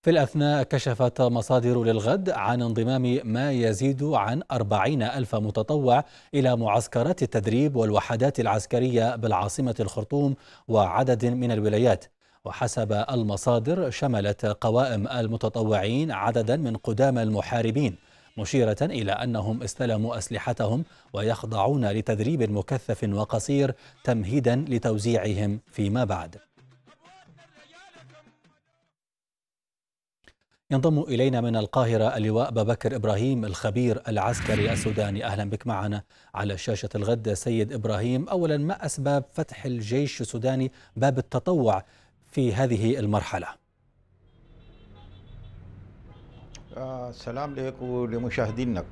في الأثناء كشفت مصادر للغد عن انضمام ما يزيد عن أربعين ألف متطوع إلى معسكرات التدريب والوحدات العسكرية بالعاصمة الخرطوم وعدد من الولايات وحسب المصادر شملت قوائم المتطوعين عددا من قدامى المحاربين مشيرة إلى أنهم استلموا أسلحتهم ويخضعون لتدريب مكثف وقصير تمهيدا لتوزيعهم فيما بعد ينضم إلينا من القاهرة اللواء أبا بكر إبراهيم الخبير العسكري السوداني أهلا بك معنا على شاشة الغد سيد إبراهيم أولا ما أسباب فتح الجيش السوداني باب التطوع في هذه المرحلة؟ آه، السلام لك ولمشاهدينك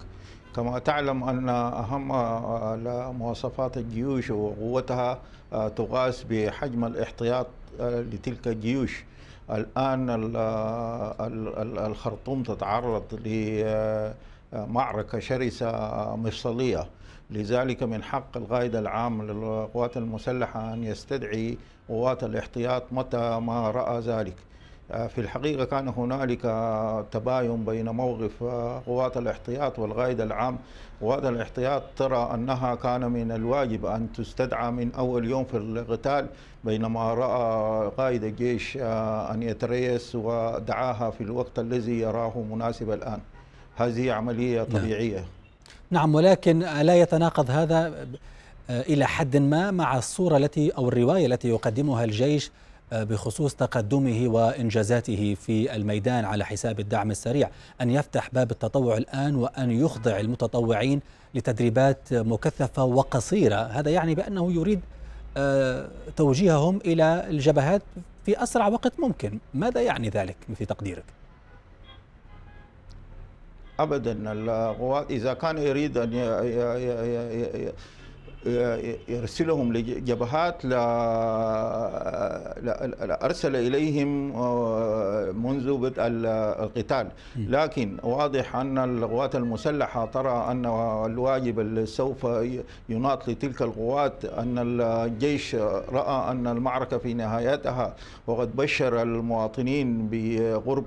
كما تعلم أن أهم آه، مواصفات الجيوش وقوتها آه، تقاس بحجم الاحتياط لتلك الجيوش الآن الخرطوم تتعرض لمعركة شرسة مفصلية لذلك من حق القائد العام للقوات المسلحة أن يستدعي قوات الاحتياط متى ما رأى ذلك آه، في الحقيقة كان هنالك تباين بين موقف آه، قوات الاحتياط والقائد العام قوات الاحتياط ترى أنها كان من الواجب أن تستدعى من أول يوم في القتال بينما رأى قائد الجيش آه، أن يتريس ودعاها في الوقت الذي يراه مناسب الآن هذه عملية نعم. طبيعية نعم ولكن لا يتناقض هذا إلى حد ما مع الصورة التي أو الرواية التي يقدمها الجيش آه، بخصوص تقدمه وإنجازاته في الميدان على حساب الدعم السريع أن يفتح باب التطوع الآن وأن يخضع المتطوعين لتدريبات مكثفة وقصيرة هذا يعني بأنه يريد آه، توجيههم إلى الجبهات في أسرع وقت ممكن ماذا يعني ذلك في تقديرك؟ ابدا القوات اذا كان يريد ان يرسلهم لجبهات لا أرسل إليهم آه، منذ بدء القتال لكن واضح أن القوات المسلحة ترى أن الواجب اللي سوف يناط لتلك القوات أن الجيش رأى أن المعركة في نهايتها وقد بشر المواطنين بقرب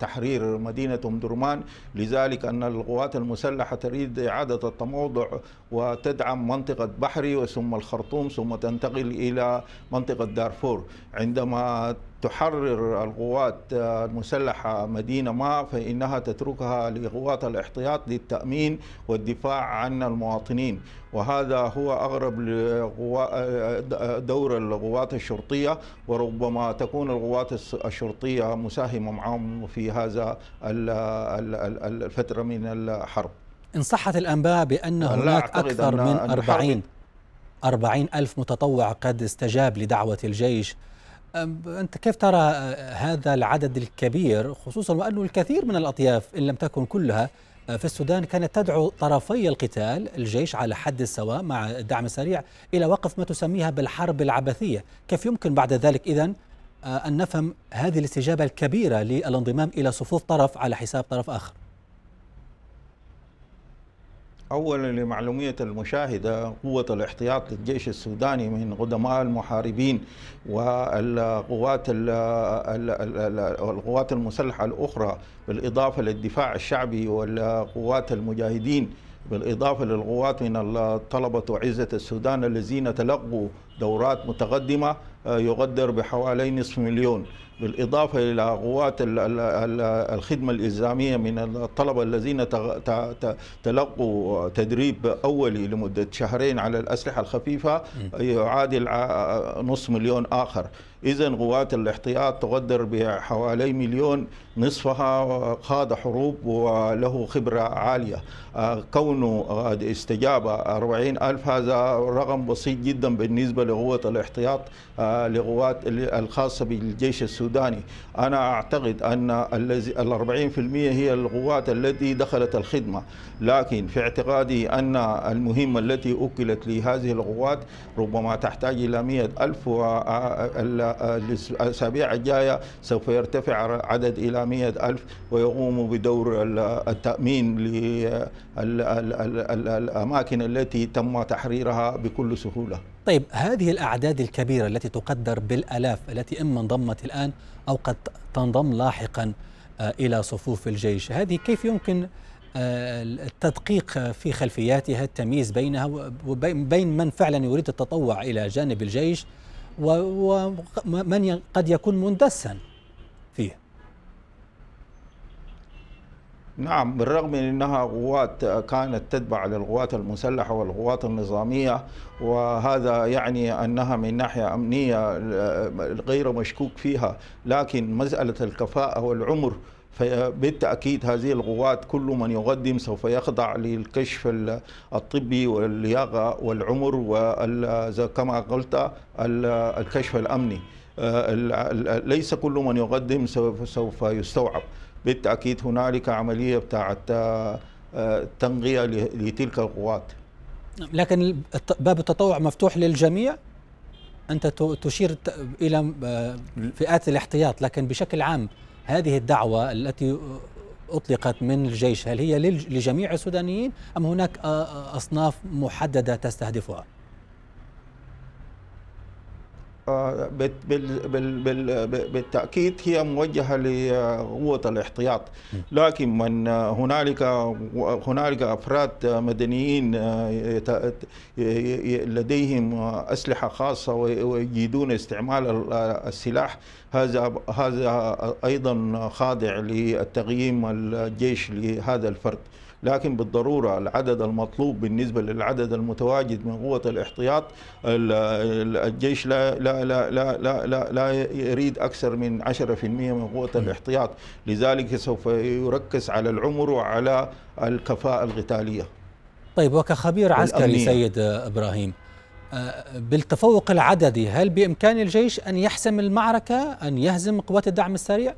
تحرير مدينة أم درمان لذلك أن القوات المسلحة تريد إعادة التموضع وتدعم منطقة منطقة بحري ثم الخرطوم ثم تنتقل إلى منطقة دارفور عندما تحرر القوات المسلحة مدينة ما فإنها تتركها لقوات الاحتياط للتأمين والدفاع عن المواطنين وهذا هو أغرب دور القوات الشرطية وربما تكون القوات الشرطية مساهمة معهم في هذا الفترة من الحرب إن صحت الأنباء بأن هناك أكثر أن من 40 40 ألف متطوع قد استجاب لدعوة الجيش أنت كيف ترى أه، هذا العدد الكبير خصوصا وأنه الكثير من الأطياف إن لم تكن كلها أه، في السودان كانت تدعو طرفي القتال الجيش على حد السواء مع الدعم السريع إلى وقف ما تسميها بالحرب العبثية كيف يمكن بعد ذلك إذا أه، أن نفهم هذه الاستجابة الكبيرة للانضمام إلى صفوف طرف على حساب طرف آخر أولا لمعلومية المشاهدة قوة الاحتياط للجيش السوداني من قدماء المحاربين والقوات القوات المسلحة الأخرى بالإضافة للدفاع الشعبي والقوات المجاهدين بالإضافة للقوات من الطلبة وعزة السودان الذين تلقوا دورات متقدمة آه، يقدر بحوالي نصف مليون بالإضافة إلى قوات الخدمة الإلزامية من الطلبة الذين تلقوا تدريب أولي لمدة شهرين على الأسلحة الخفيفة يعادل نصف مليون آخر إذا قوات الاحتياط تقدر بحوالي مليون نصفها خاض حروب وله خبرة عالية آه، كونه استجابة 40 ألف هذا رقم بسيط جدا بالنسبة لقوة الاحتياط آه، لقوات الخاصة بالجيش السوداني أنا أعتقد أن ال 40% هي القوات التي دخلت الخدمة لكن في اعتقادي أن المهمة التي أكلت لهذه القوات ربما تحتاج إلى 100000 ألف والأسابيع الجاية سوف يرتفع عدد إلى 100000 ألف ويقوموا بدور التأمين للأماكن التي تم تحريرها بكل سهولة طيب هذه الأعداد الكبيرة التي تقوم يقدر بالآلاف التي إما انضمت الآن أو قد تنضم لاحقا آه، إلى صفوف الجيش هذه كيف يمكن آه، التدقيق في خلفياتها التمييز بينها وبين من فعلا يريد التطوع إلى جانب الجيش ومن قد يكون مندسا نعم بالرغم من انها قوات كانت تتبع للقوات المسلحه والقوات النظاميه وهذا يعني انها من ناحيه امنيه غير مشكوك فيها لكن مساله الكفاءه والعمر فبالتأكيد هذه القوات كل من يقدم سوف يخضع للكشف الطبي واللياقة والعمر وكما قلت الكشف الأمني آه، ليس كل من يقدم سوف يستوعب بالتاكيد هنالك عمليه بتاعه آه، آه، تنغيه لتلك القوات نعم، لكن باب التطوع مفتوح للجميع انت تشير الى آه، فئات الاحتياط لكن بشكل عام هذه الدعوه التي اطلقت من الجيش هل هي لجميع السودانيين ام هناك اصناف محدده تستهدفها آه، بالتاكيد هي موجهه لقوه الاحتياط لكن من هنالك هنالك افراد مدنيين آه، لديهم اسلحه خاصه ويجيدون استعمال السلاح هذا هذا ايضا خاضع للتقييم الجيش لهذا الفرد لكن بالضروره العدد المطلوب بالنسبه للعدد المتواجد من قوه الاحتياط الجيش لا لا لا لا لا, لا, لا يريد اكثر من 10% من قوه الاحتياط لذلك سوف يركز على العمر وعلى الكفاءه القتاليه طيب وكخبير عسكري سيد ابراهيم آه، بالتفوق العددي هل بامكان الجيش ان يحسم المعركه ان يهزم قوات الدعم السريع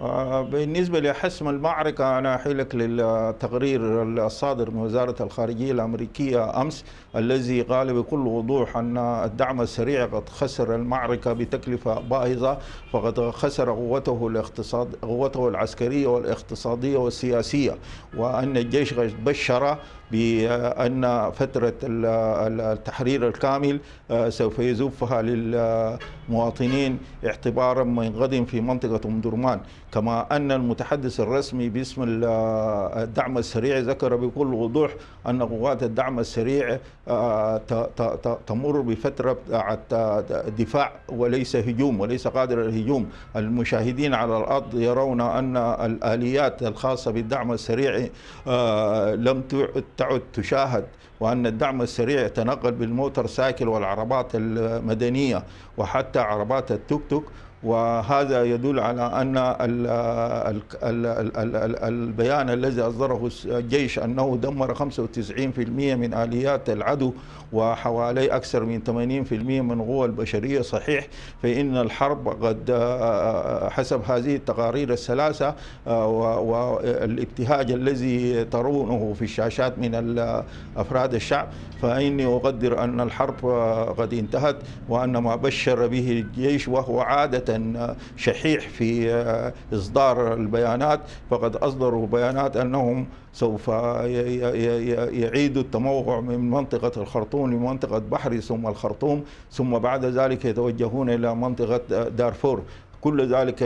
آه، بالنسبة لحسم المعركة أنا أحيلك للتقرير الصادر من وزارة الخارجية الأمريكية أمس الذي قال بكل وضوح أن الدعم السريع قد خسر المعركة بتكلفة باهظة فقد خسر قوته الاقتصاد قوته العسكرية والاقتصادية والسياسية وأن الجيش قد بشر بأن فترة التحرير الكامل آه، سوف يزفها للمواطنين اعتبارا من غد في منطقة أم درمان كما أن المتحدث الرسمي باسم آه، الدعم السريع ذكر بكل وضوح أن قوات الدعم السريع آه، تمر بفترة دفاع وليس هجوم وليس قادر الهجوم المشاهدين على الأرض يرون أن الآليات الخاصة بالدعم السريع لم تعد تشاهد وأن الدعم السريع يتنقل بالموتر سايكل والعربات المدنية وحتى عربات التوك توك وهذا يدل على أن البيان الذي أصدره الجيش أنه دمر 95% من آليات العدو وحوالي أكثر من 80% من قوى البشرية صحيح فإن الحرب قد آه، آه، حسب هذه التقارير الثلاثة آه، والابتهاج الذي ترونه في الشاشات من أفراد الشعب فإني أقدر أن الحرب قد انتهت وأن ما بشر به الجيش وهو عادة شحيح في إصدار البيانات فقد أصدروا بيانات أنهم سوف يعيد التموقع من منطقة الخرطوم لمنطقة بحري ثم الخرطوم ثم بعد ذلك يتوجهون إلى منطقة دارفور كل ذلك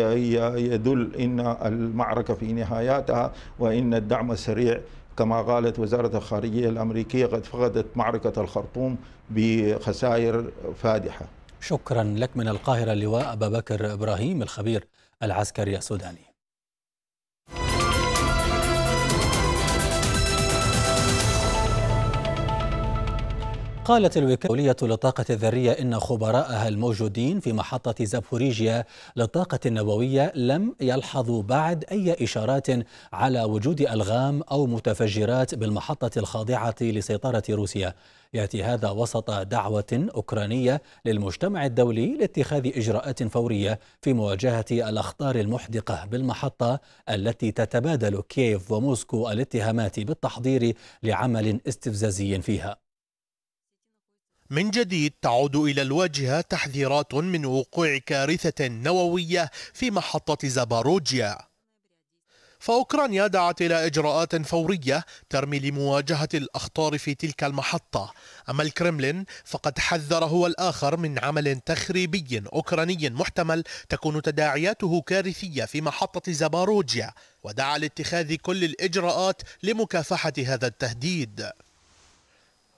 يدل إن المعركة في نهاياتها وإن الدعم السريع كما قالت وزارة الخارجية الأمريكية قد فقدت معركة الخرطوم بخسائر فادحة شكرا لك من القاهرة اللواء أبا بكر إبراهيم الخبير العسكري السوداني قالت الوكالة الدولية للطاقة الذرية إن خبراءها الموجودين في محطة زابوريجيا للطاقة النووية لم يلحظوا بعد أي إشارات على وجود ألغام أو متفجرات بالمحطة الخاضعة لسيطرة روسيا يأتي هذا وسط دعوة أوكرانية للمجتمع الدولي لاتخاذ إجراءات فورية في مواجهة الأخطار المحدقة بالمحطة التي تتبادل كييف وموسكو الاتهامات بالتحضير لعمل استفزازي فيها من جديد تعود إلى الواجهة تحذيرات من وقوع كارثة نووية في محطة زاباروجيا فأوكرانيا دعت إلى إجراءات فورية ترمي لمواجهة الأخطار في تلك المحطة أما الكرملين فقد حذر هو الآخر من عمل تخريبي أوكراني محتمل تكون تداعياته كارثية في محطة زاباروجيا ودعا لاتخاذ كل الإجراءات لمكافحة هذا التهديد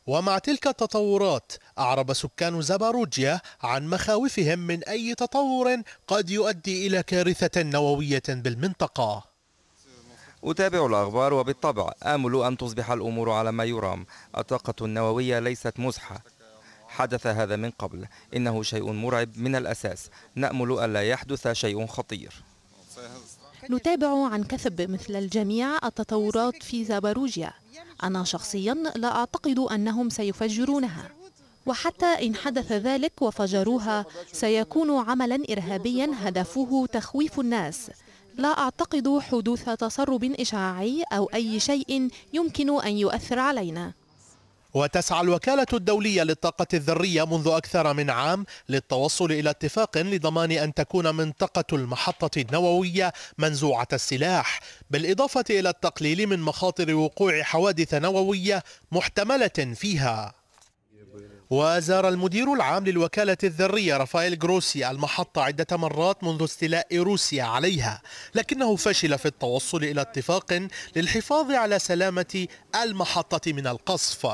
ومع تلك التطورات أعرب سكان زاباروجيا عن مخاوفهم من أي تطور قد يؤدي إلى كارثة نووية بالمنطقة أتابع الأخبار وبالطبع آمل أن تصبح الأمور على ما يرام الطاقة النووية ليست مزحة حدث هذا من قبل إنه شيء مرعب من الأساس نأمل ألا يحدث شيء خطير نتابع عن كثب مثل الجميع التطورات في زاباروجيا أنا شخصيا لا أعتقد أنهم سيفجرونها وحتى إن حدث ذلك وفجروها سيكون عملا إرهابيا هدفه تخويف الناس لا أعتقد حدوث تسرب إشعاعي أو أي شيء يمكن أن يؤثر علينا وتسعى الوكالة الدولية للطاقة الذرية منذ أكثر من عام للتوصل إلى اتفاق لضمان أن تكون منطقة المحطة النووية منزوعة السلاح بالإضافة إلى التقليل من مخاطر وقوع حوادث نووية محتملة فيها وزار المدير العام للوكالة الذرية رافائيل جروسي المحطة عدة مرات منذ استيلاء روسيا عليها لكنه فشل في التوصل إلى اتفاق للحفاظ على سلامة المحطة من القصف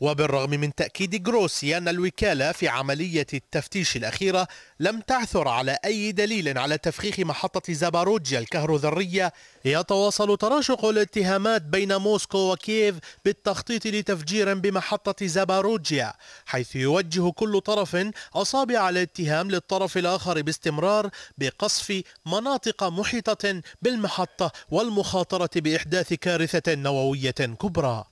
وبالرغم من تأكيد جروسي أن الوكالة في عملية التفتيش الأخيرة لم تعثر على أي دليل على تفخيخ محطة زاباروجيا الكهروذرية يتواصل تراشق الاتهامات بين موسكو وكييف بالتخطيط لتفجير بمحطة زاباروجيا حيث يوجه كل طرف أصابع الاتهام للطرف الآخر باستمرار بقصف مناطق محيطة بالمحطة والمخاطرة بإحداث كارثة نووية كبرى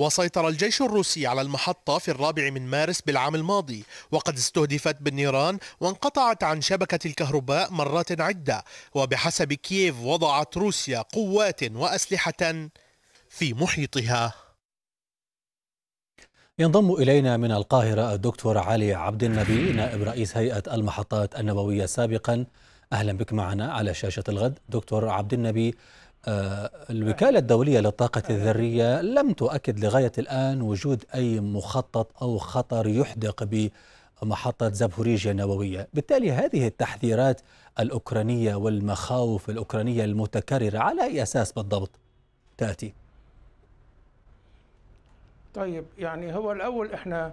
وسيطر الجيش الروسي على المحطة في الرابع من مارس بالعام الماضي وقد استهدفت بالنيران وانقطعت عن شبكة الكهرباء مرات عدة وبحسب كييف وضعت روسيا قوات وأسلحة في محيطها ينضم إلينا من القاهرة الدكتور علي عبد النبي نائب رئيس هيئة المحطات النووية سابقا أهلا بك معنا على شاشة الغد دكتور عبد النبي آه، الوكالة الدولية للطاقة الذرية لم تؤكد لغاية الآن وجود أي مخطط أو خطر يحدق بمحطة زابوريجيا النووية بالتالي هذه التحذيرات الأوكرانية والمخاوف الأوكرانية المتكررة على أي أساس بالضبط تأتي؟ طيب يعني هو الأول إحنا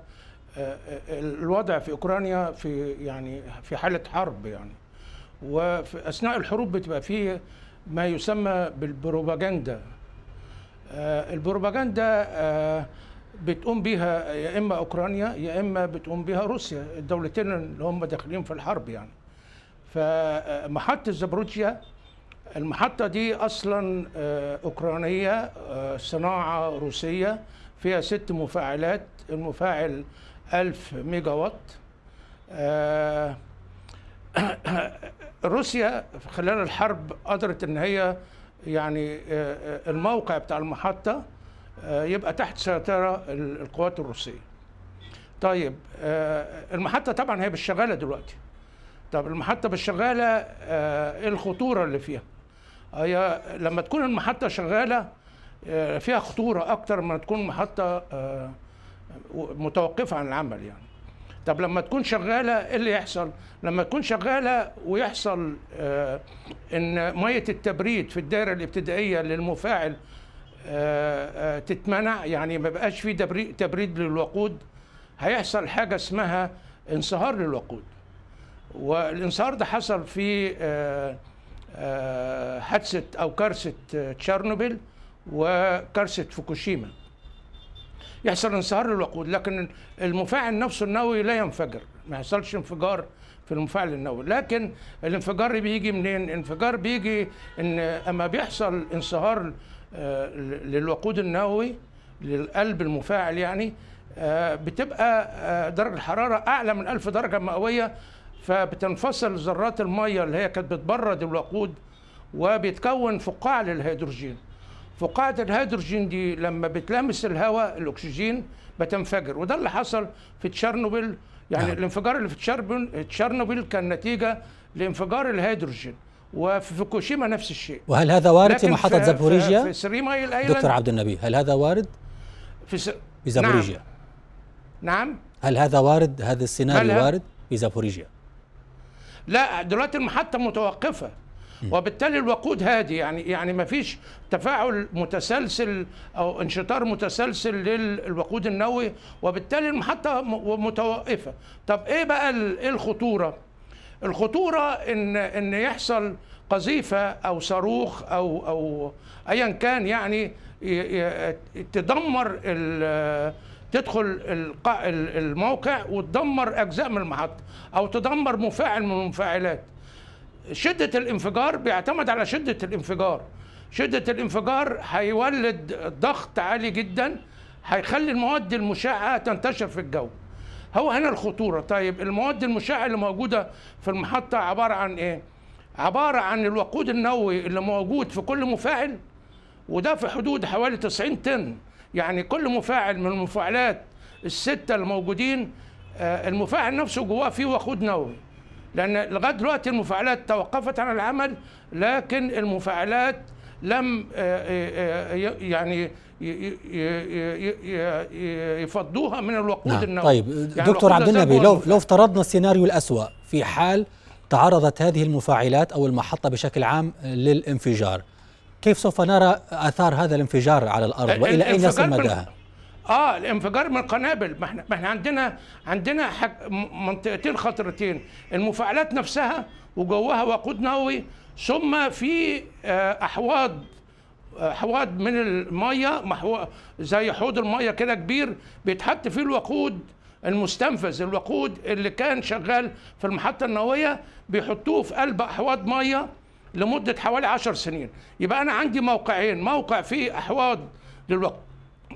آه، آه، الوضع في أوكرانيا في يعني في حالة حرب يعني وفي أثناء الحروب بتبقى فيه ما يسمى بالبروباجندا آه، البروباجندا آه، بتقوم بها يا اما اوكرانيا يا اما بتقوم بها روسيا الدولتين اللي هم داخلين في الحرب يعني فمحطه زابروتشيا المحطه دي اصلا آه، اوكرانيه صناعه روسيه فيها ست مفاعلات المفاعل 1000 ميجا وات روسيا خلال الحرب قدرت ان هي يعني آه، آه، الموقع بتاع المحطه آه، يبقى تحت سيطره القوات الروسيه. طيب المحطه طبعا هي بالشغاله دلوقتي. طب المحطه بالشغاله ايه الخطوره اللي فيها؟ هي لما تكون المحطه شغاله فيها خطوره اكتر ما تكون محطه متوقفه عن العمل يعني. طب لما تكون شغاله ايه اللي يحصل لما تكون شغاله ويحصل آه، ان ميه التبريد في الدائره الابتدائيه للمفاعل آه، آه، تتمنع يعني ما بقاش في تبريد للوقود هيحصل حاجه اسمها انصهار للوقود والانصهار ده حصل في حادثه او كارثه تشارنوبيل وكارثه فوكوشيما يحصل انصهار للوقود لكن المفاعل نفسه النووي لا ينفجر ما يحصلش انفجار في المفاعل النووي لكن الانفجار بيجي منين الانفجار بيجي ان اما بيحصل انصهار آه، للوقود النووي للقلب المفاعل يعني آه، بتبقى آه، درجه الحراره اعلى من 1000 درجه مئويه فبتنفصل ذرات الميه اللي هي كانت بتبرد الوقود وبيتكون فقاعة للهيدروجين فقاعة الهيدروجين دي لما بتلامس الهواء الأكسجين بتنفجر وده اللي حصل في تشيرنوبيل يعني نعم. الانفجار اللي في تشيرنوبيل كان نتيجة لانفجار الهيدروجين وفي فوكوشيما نفس الشيء وهل هذا وارد في محطة زابوريجيا؟ في سري ماي دكتور عبد النبي هل هذا وارد؟ في س... زابوريجيا نعم. نعم هل هذا وارد؟ هذا السيناريو وارد في زابوريجيا؟ لا دلوقتي المحطة متوقفة وبالتالي الوقود هادي يعني يعني ما فيش تفاعل متسلسل او انشطار متسلسل للوقود النووي وبالتالي المحطه متوقفه طب ايه بقى ايه الخطوره الخطوره ان ان يحصل قذيفه او صاروخ او او ايا كان يعني تدمر تدخل الموقع وتدمر اجزاء من المحطه او تدمر مفاعل من المفاعلات شدة الانفجار بيعتمد على شدة الانفجار شدة الانفجار هيولد ضغط عالي جدا هيخلي المواد المشعة تنتشر في الجو هو هنا الخطورة طيب المواد المشعة اللي موجودة في المحطة عبارة عن ايه عبارة عن الوقود النووي اللي موجود في كل مفاعل وده في حدود حوالي 90 طن يعني كل مفاعل من المفاعلات الستة الموجودين آه، المفاعل نفسه جواه فيه وقود نووي لأن لغاية دلوقتي المفاعلات توقفت عن العمل لكن المفاعلات لم آه، آه، آه، يعني يفضوها من الوقود نعم. النووي طيب يعني دكتور عبد النبي لو لو افترضنا السيناريو الأسوأ في حال تعرضت هذه المفاعلات أو المحطة بشكل عام للانفجار كيف سوف نرى آثار هذا الانفجار على الأرض وإلى أين يصل مداها؟ اه الانفجار من قنابل ما احنا ما احنا عندنا عندنا حك... منطقتين خطرتين المفاعلات نفسها وجواها وقود نووي ثم في آه، احواض احواض من الميه محو... زي حوض الميه كده كبير بيتحط فيه الوقود المستنفذ الوقود اللي كان شغال في المحطه النوويه بيحطوه في قلب احواض ميه لمده حوالي 10 سنين يبقى انا عندي موقعين موقع فيه احواض للوقود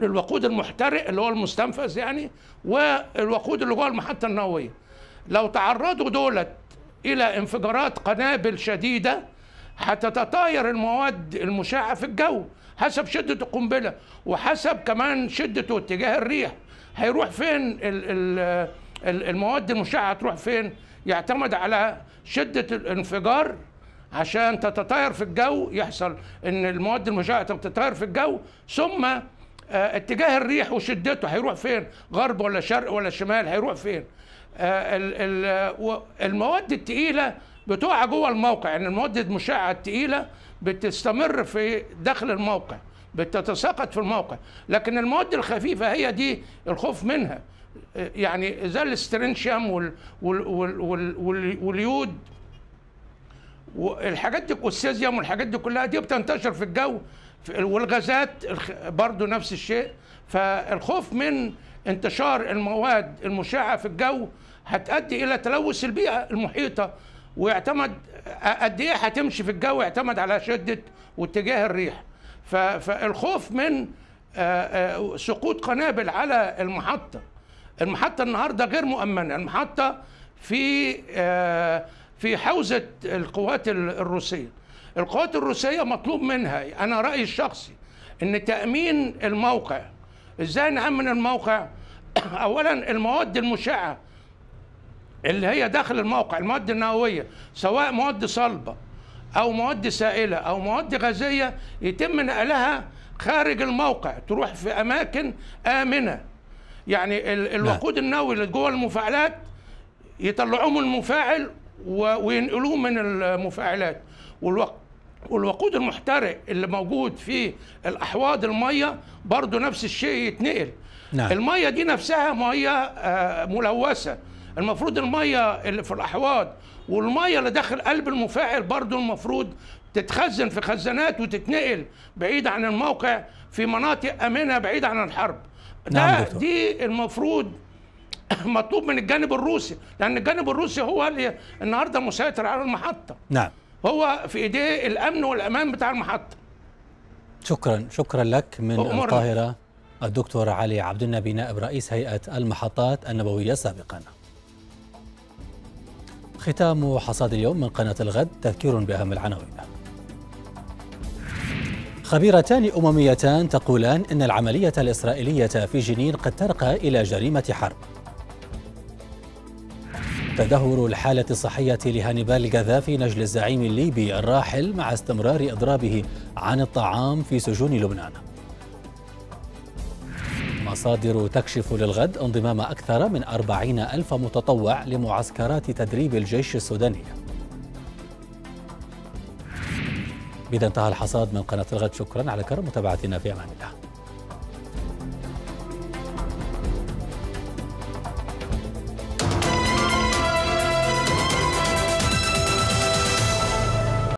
للوقود المحترق اللي هو المستنفذ يعني والوقود اللي جوه المحطه النوويه لو تعرضوا دولت الى انفجارات قنابل شديده هتتطاير المواد المشعه في الجو حسب شده القنبله وحسب كمان شدته واتجاه الريح هيروح فين المواد المشعه هتروح فين يعتمد على شده الانفجار عشان تتطاير في الجو يحصل ان المواد المشعه تتطاير في الجو ثم آه، اتجاه الريح وشدته هيروح فين غرب ولا شرق ولا شمال هيروح فين آه، المواد التقيله بتقع جوه الموقع يعني المواد المشعه التقيله بتستمر في داخل الموقع بتتساقط في الموقع لكن المواد الخفيفه هي دي الخوف منها آه، يعني زي الاسترنشيوم وال وال وال وال وال واليود والحاجات دي والسيزيوم والحاجات دي كلها دي بتنتشر في الجو والغازات برضو نفس الشيء فالخوف من انتشار المواد المشعه في الجو هتؤدي الى تلوث البيئه المحيطه ويعتمد قد ايه هتمشي في الجو يعتمد على شده واتجاه الريح فالخوف من سقوط قنابل على المحطه المحطه النهارده غير مؤمنه المحطه في في حوزه القوات الروسيه القوات الروسيه مطلوب منها انا رايي الشخصي ان تامين الموقع ازاي نامن الموقع اولا المواد المشعه اللي هي داخل الموقع المواد النوويه سواء مواد صلبه او مواد سائله او مواد غازيه يتم نقلها خارج الموقع تروح في اماكن امنه يعني نعم. الوقود النووي اللي جوه المفاعلات يطلعوه من المفاعل وينقلوه من المفاعلات والوقت والوقود المحترق اللي موجود في الاحواض الميه برضه نفس الشيء يتنقل نعم. الميه دي نفسها ميه آه، ملوثه المفروض الميه اللي في الاحواض والميه اللي داخل قلب المفاعل برضه المفروض تتخزن في خزانات وتتنقل بعيد عن الموقع في مناطق امنه بعيد عن الحرب نعم ده نعم دكتور. دي المفروض مطلوب من الجانب الروسي لان الجانب الروسي هو اللي النهارده مسيطر على المحطه نعم هو في ايديه الامن والامان بتاع المحطه شكرا شكرا لك من القاهره الدكتور علي عبد النبي نائب رئيس هيئه المحطات النوويه سابقا ختام حصاد اليوم من قناه الغد تذكير باهم العناوين خبيرتان امميتان تقولان ان العمليه الاسرائيليه في جنين قد ترقى الى جريمه حرب تدهور الحالة الصحية لهانيبال القذافي نجل الزعيم الليبي الراحل مع استمرار إضرابه عن الطعام في سجون لبنان مصادر تكشف للغد انضمام أكثر من أربعين ألف متطوع لمعسكرات تدريب الجيش السوداني بإذا انتهى الحصاد من قناة الغد شكرا على كرم متابعتنا في أمان الله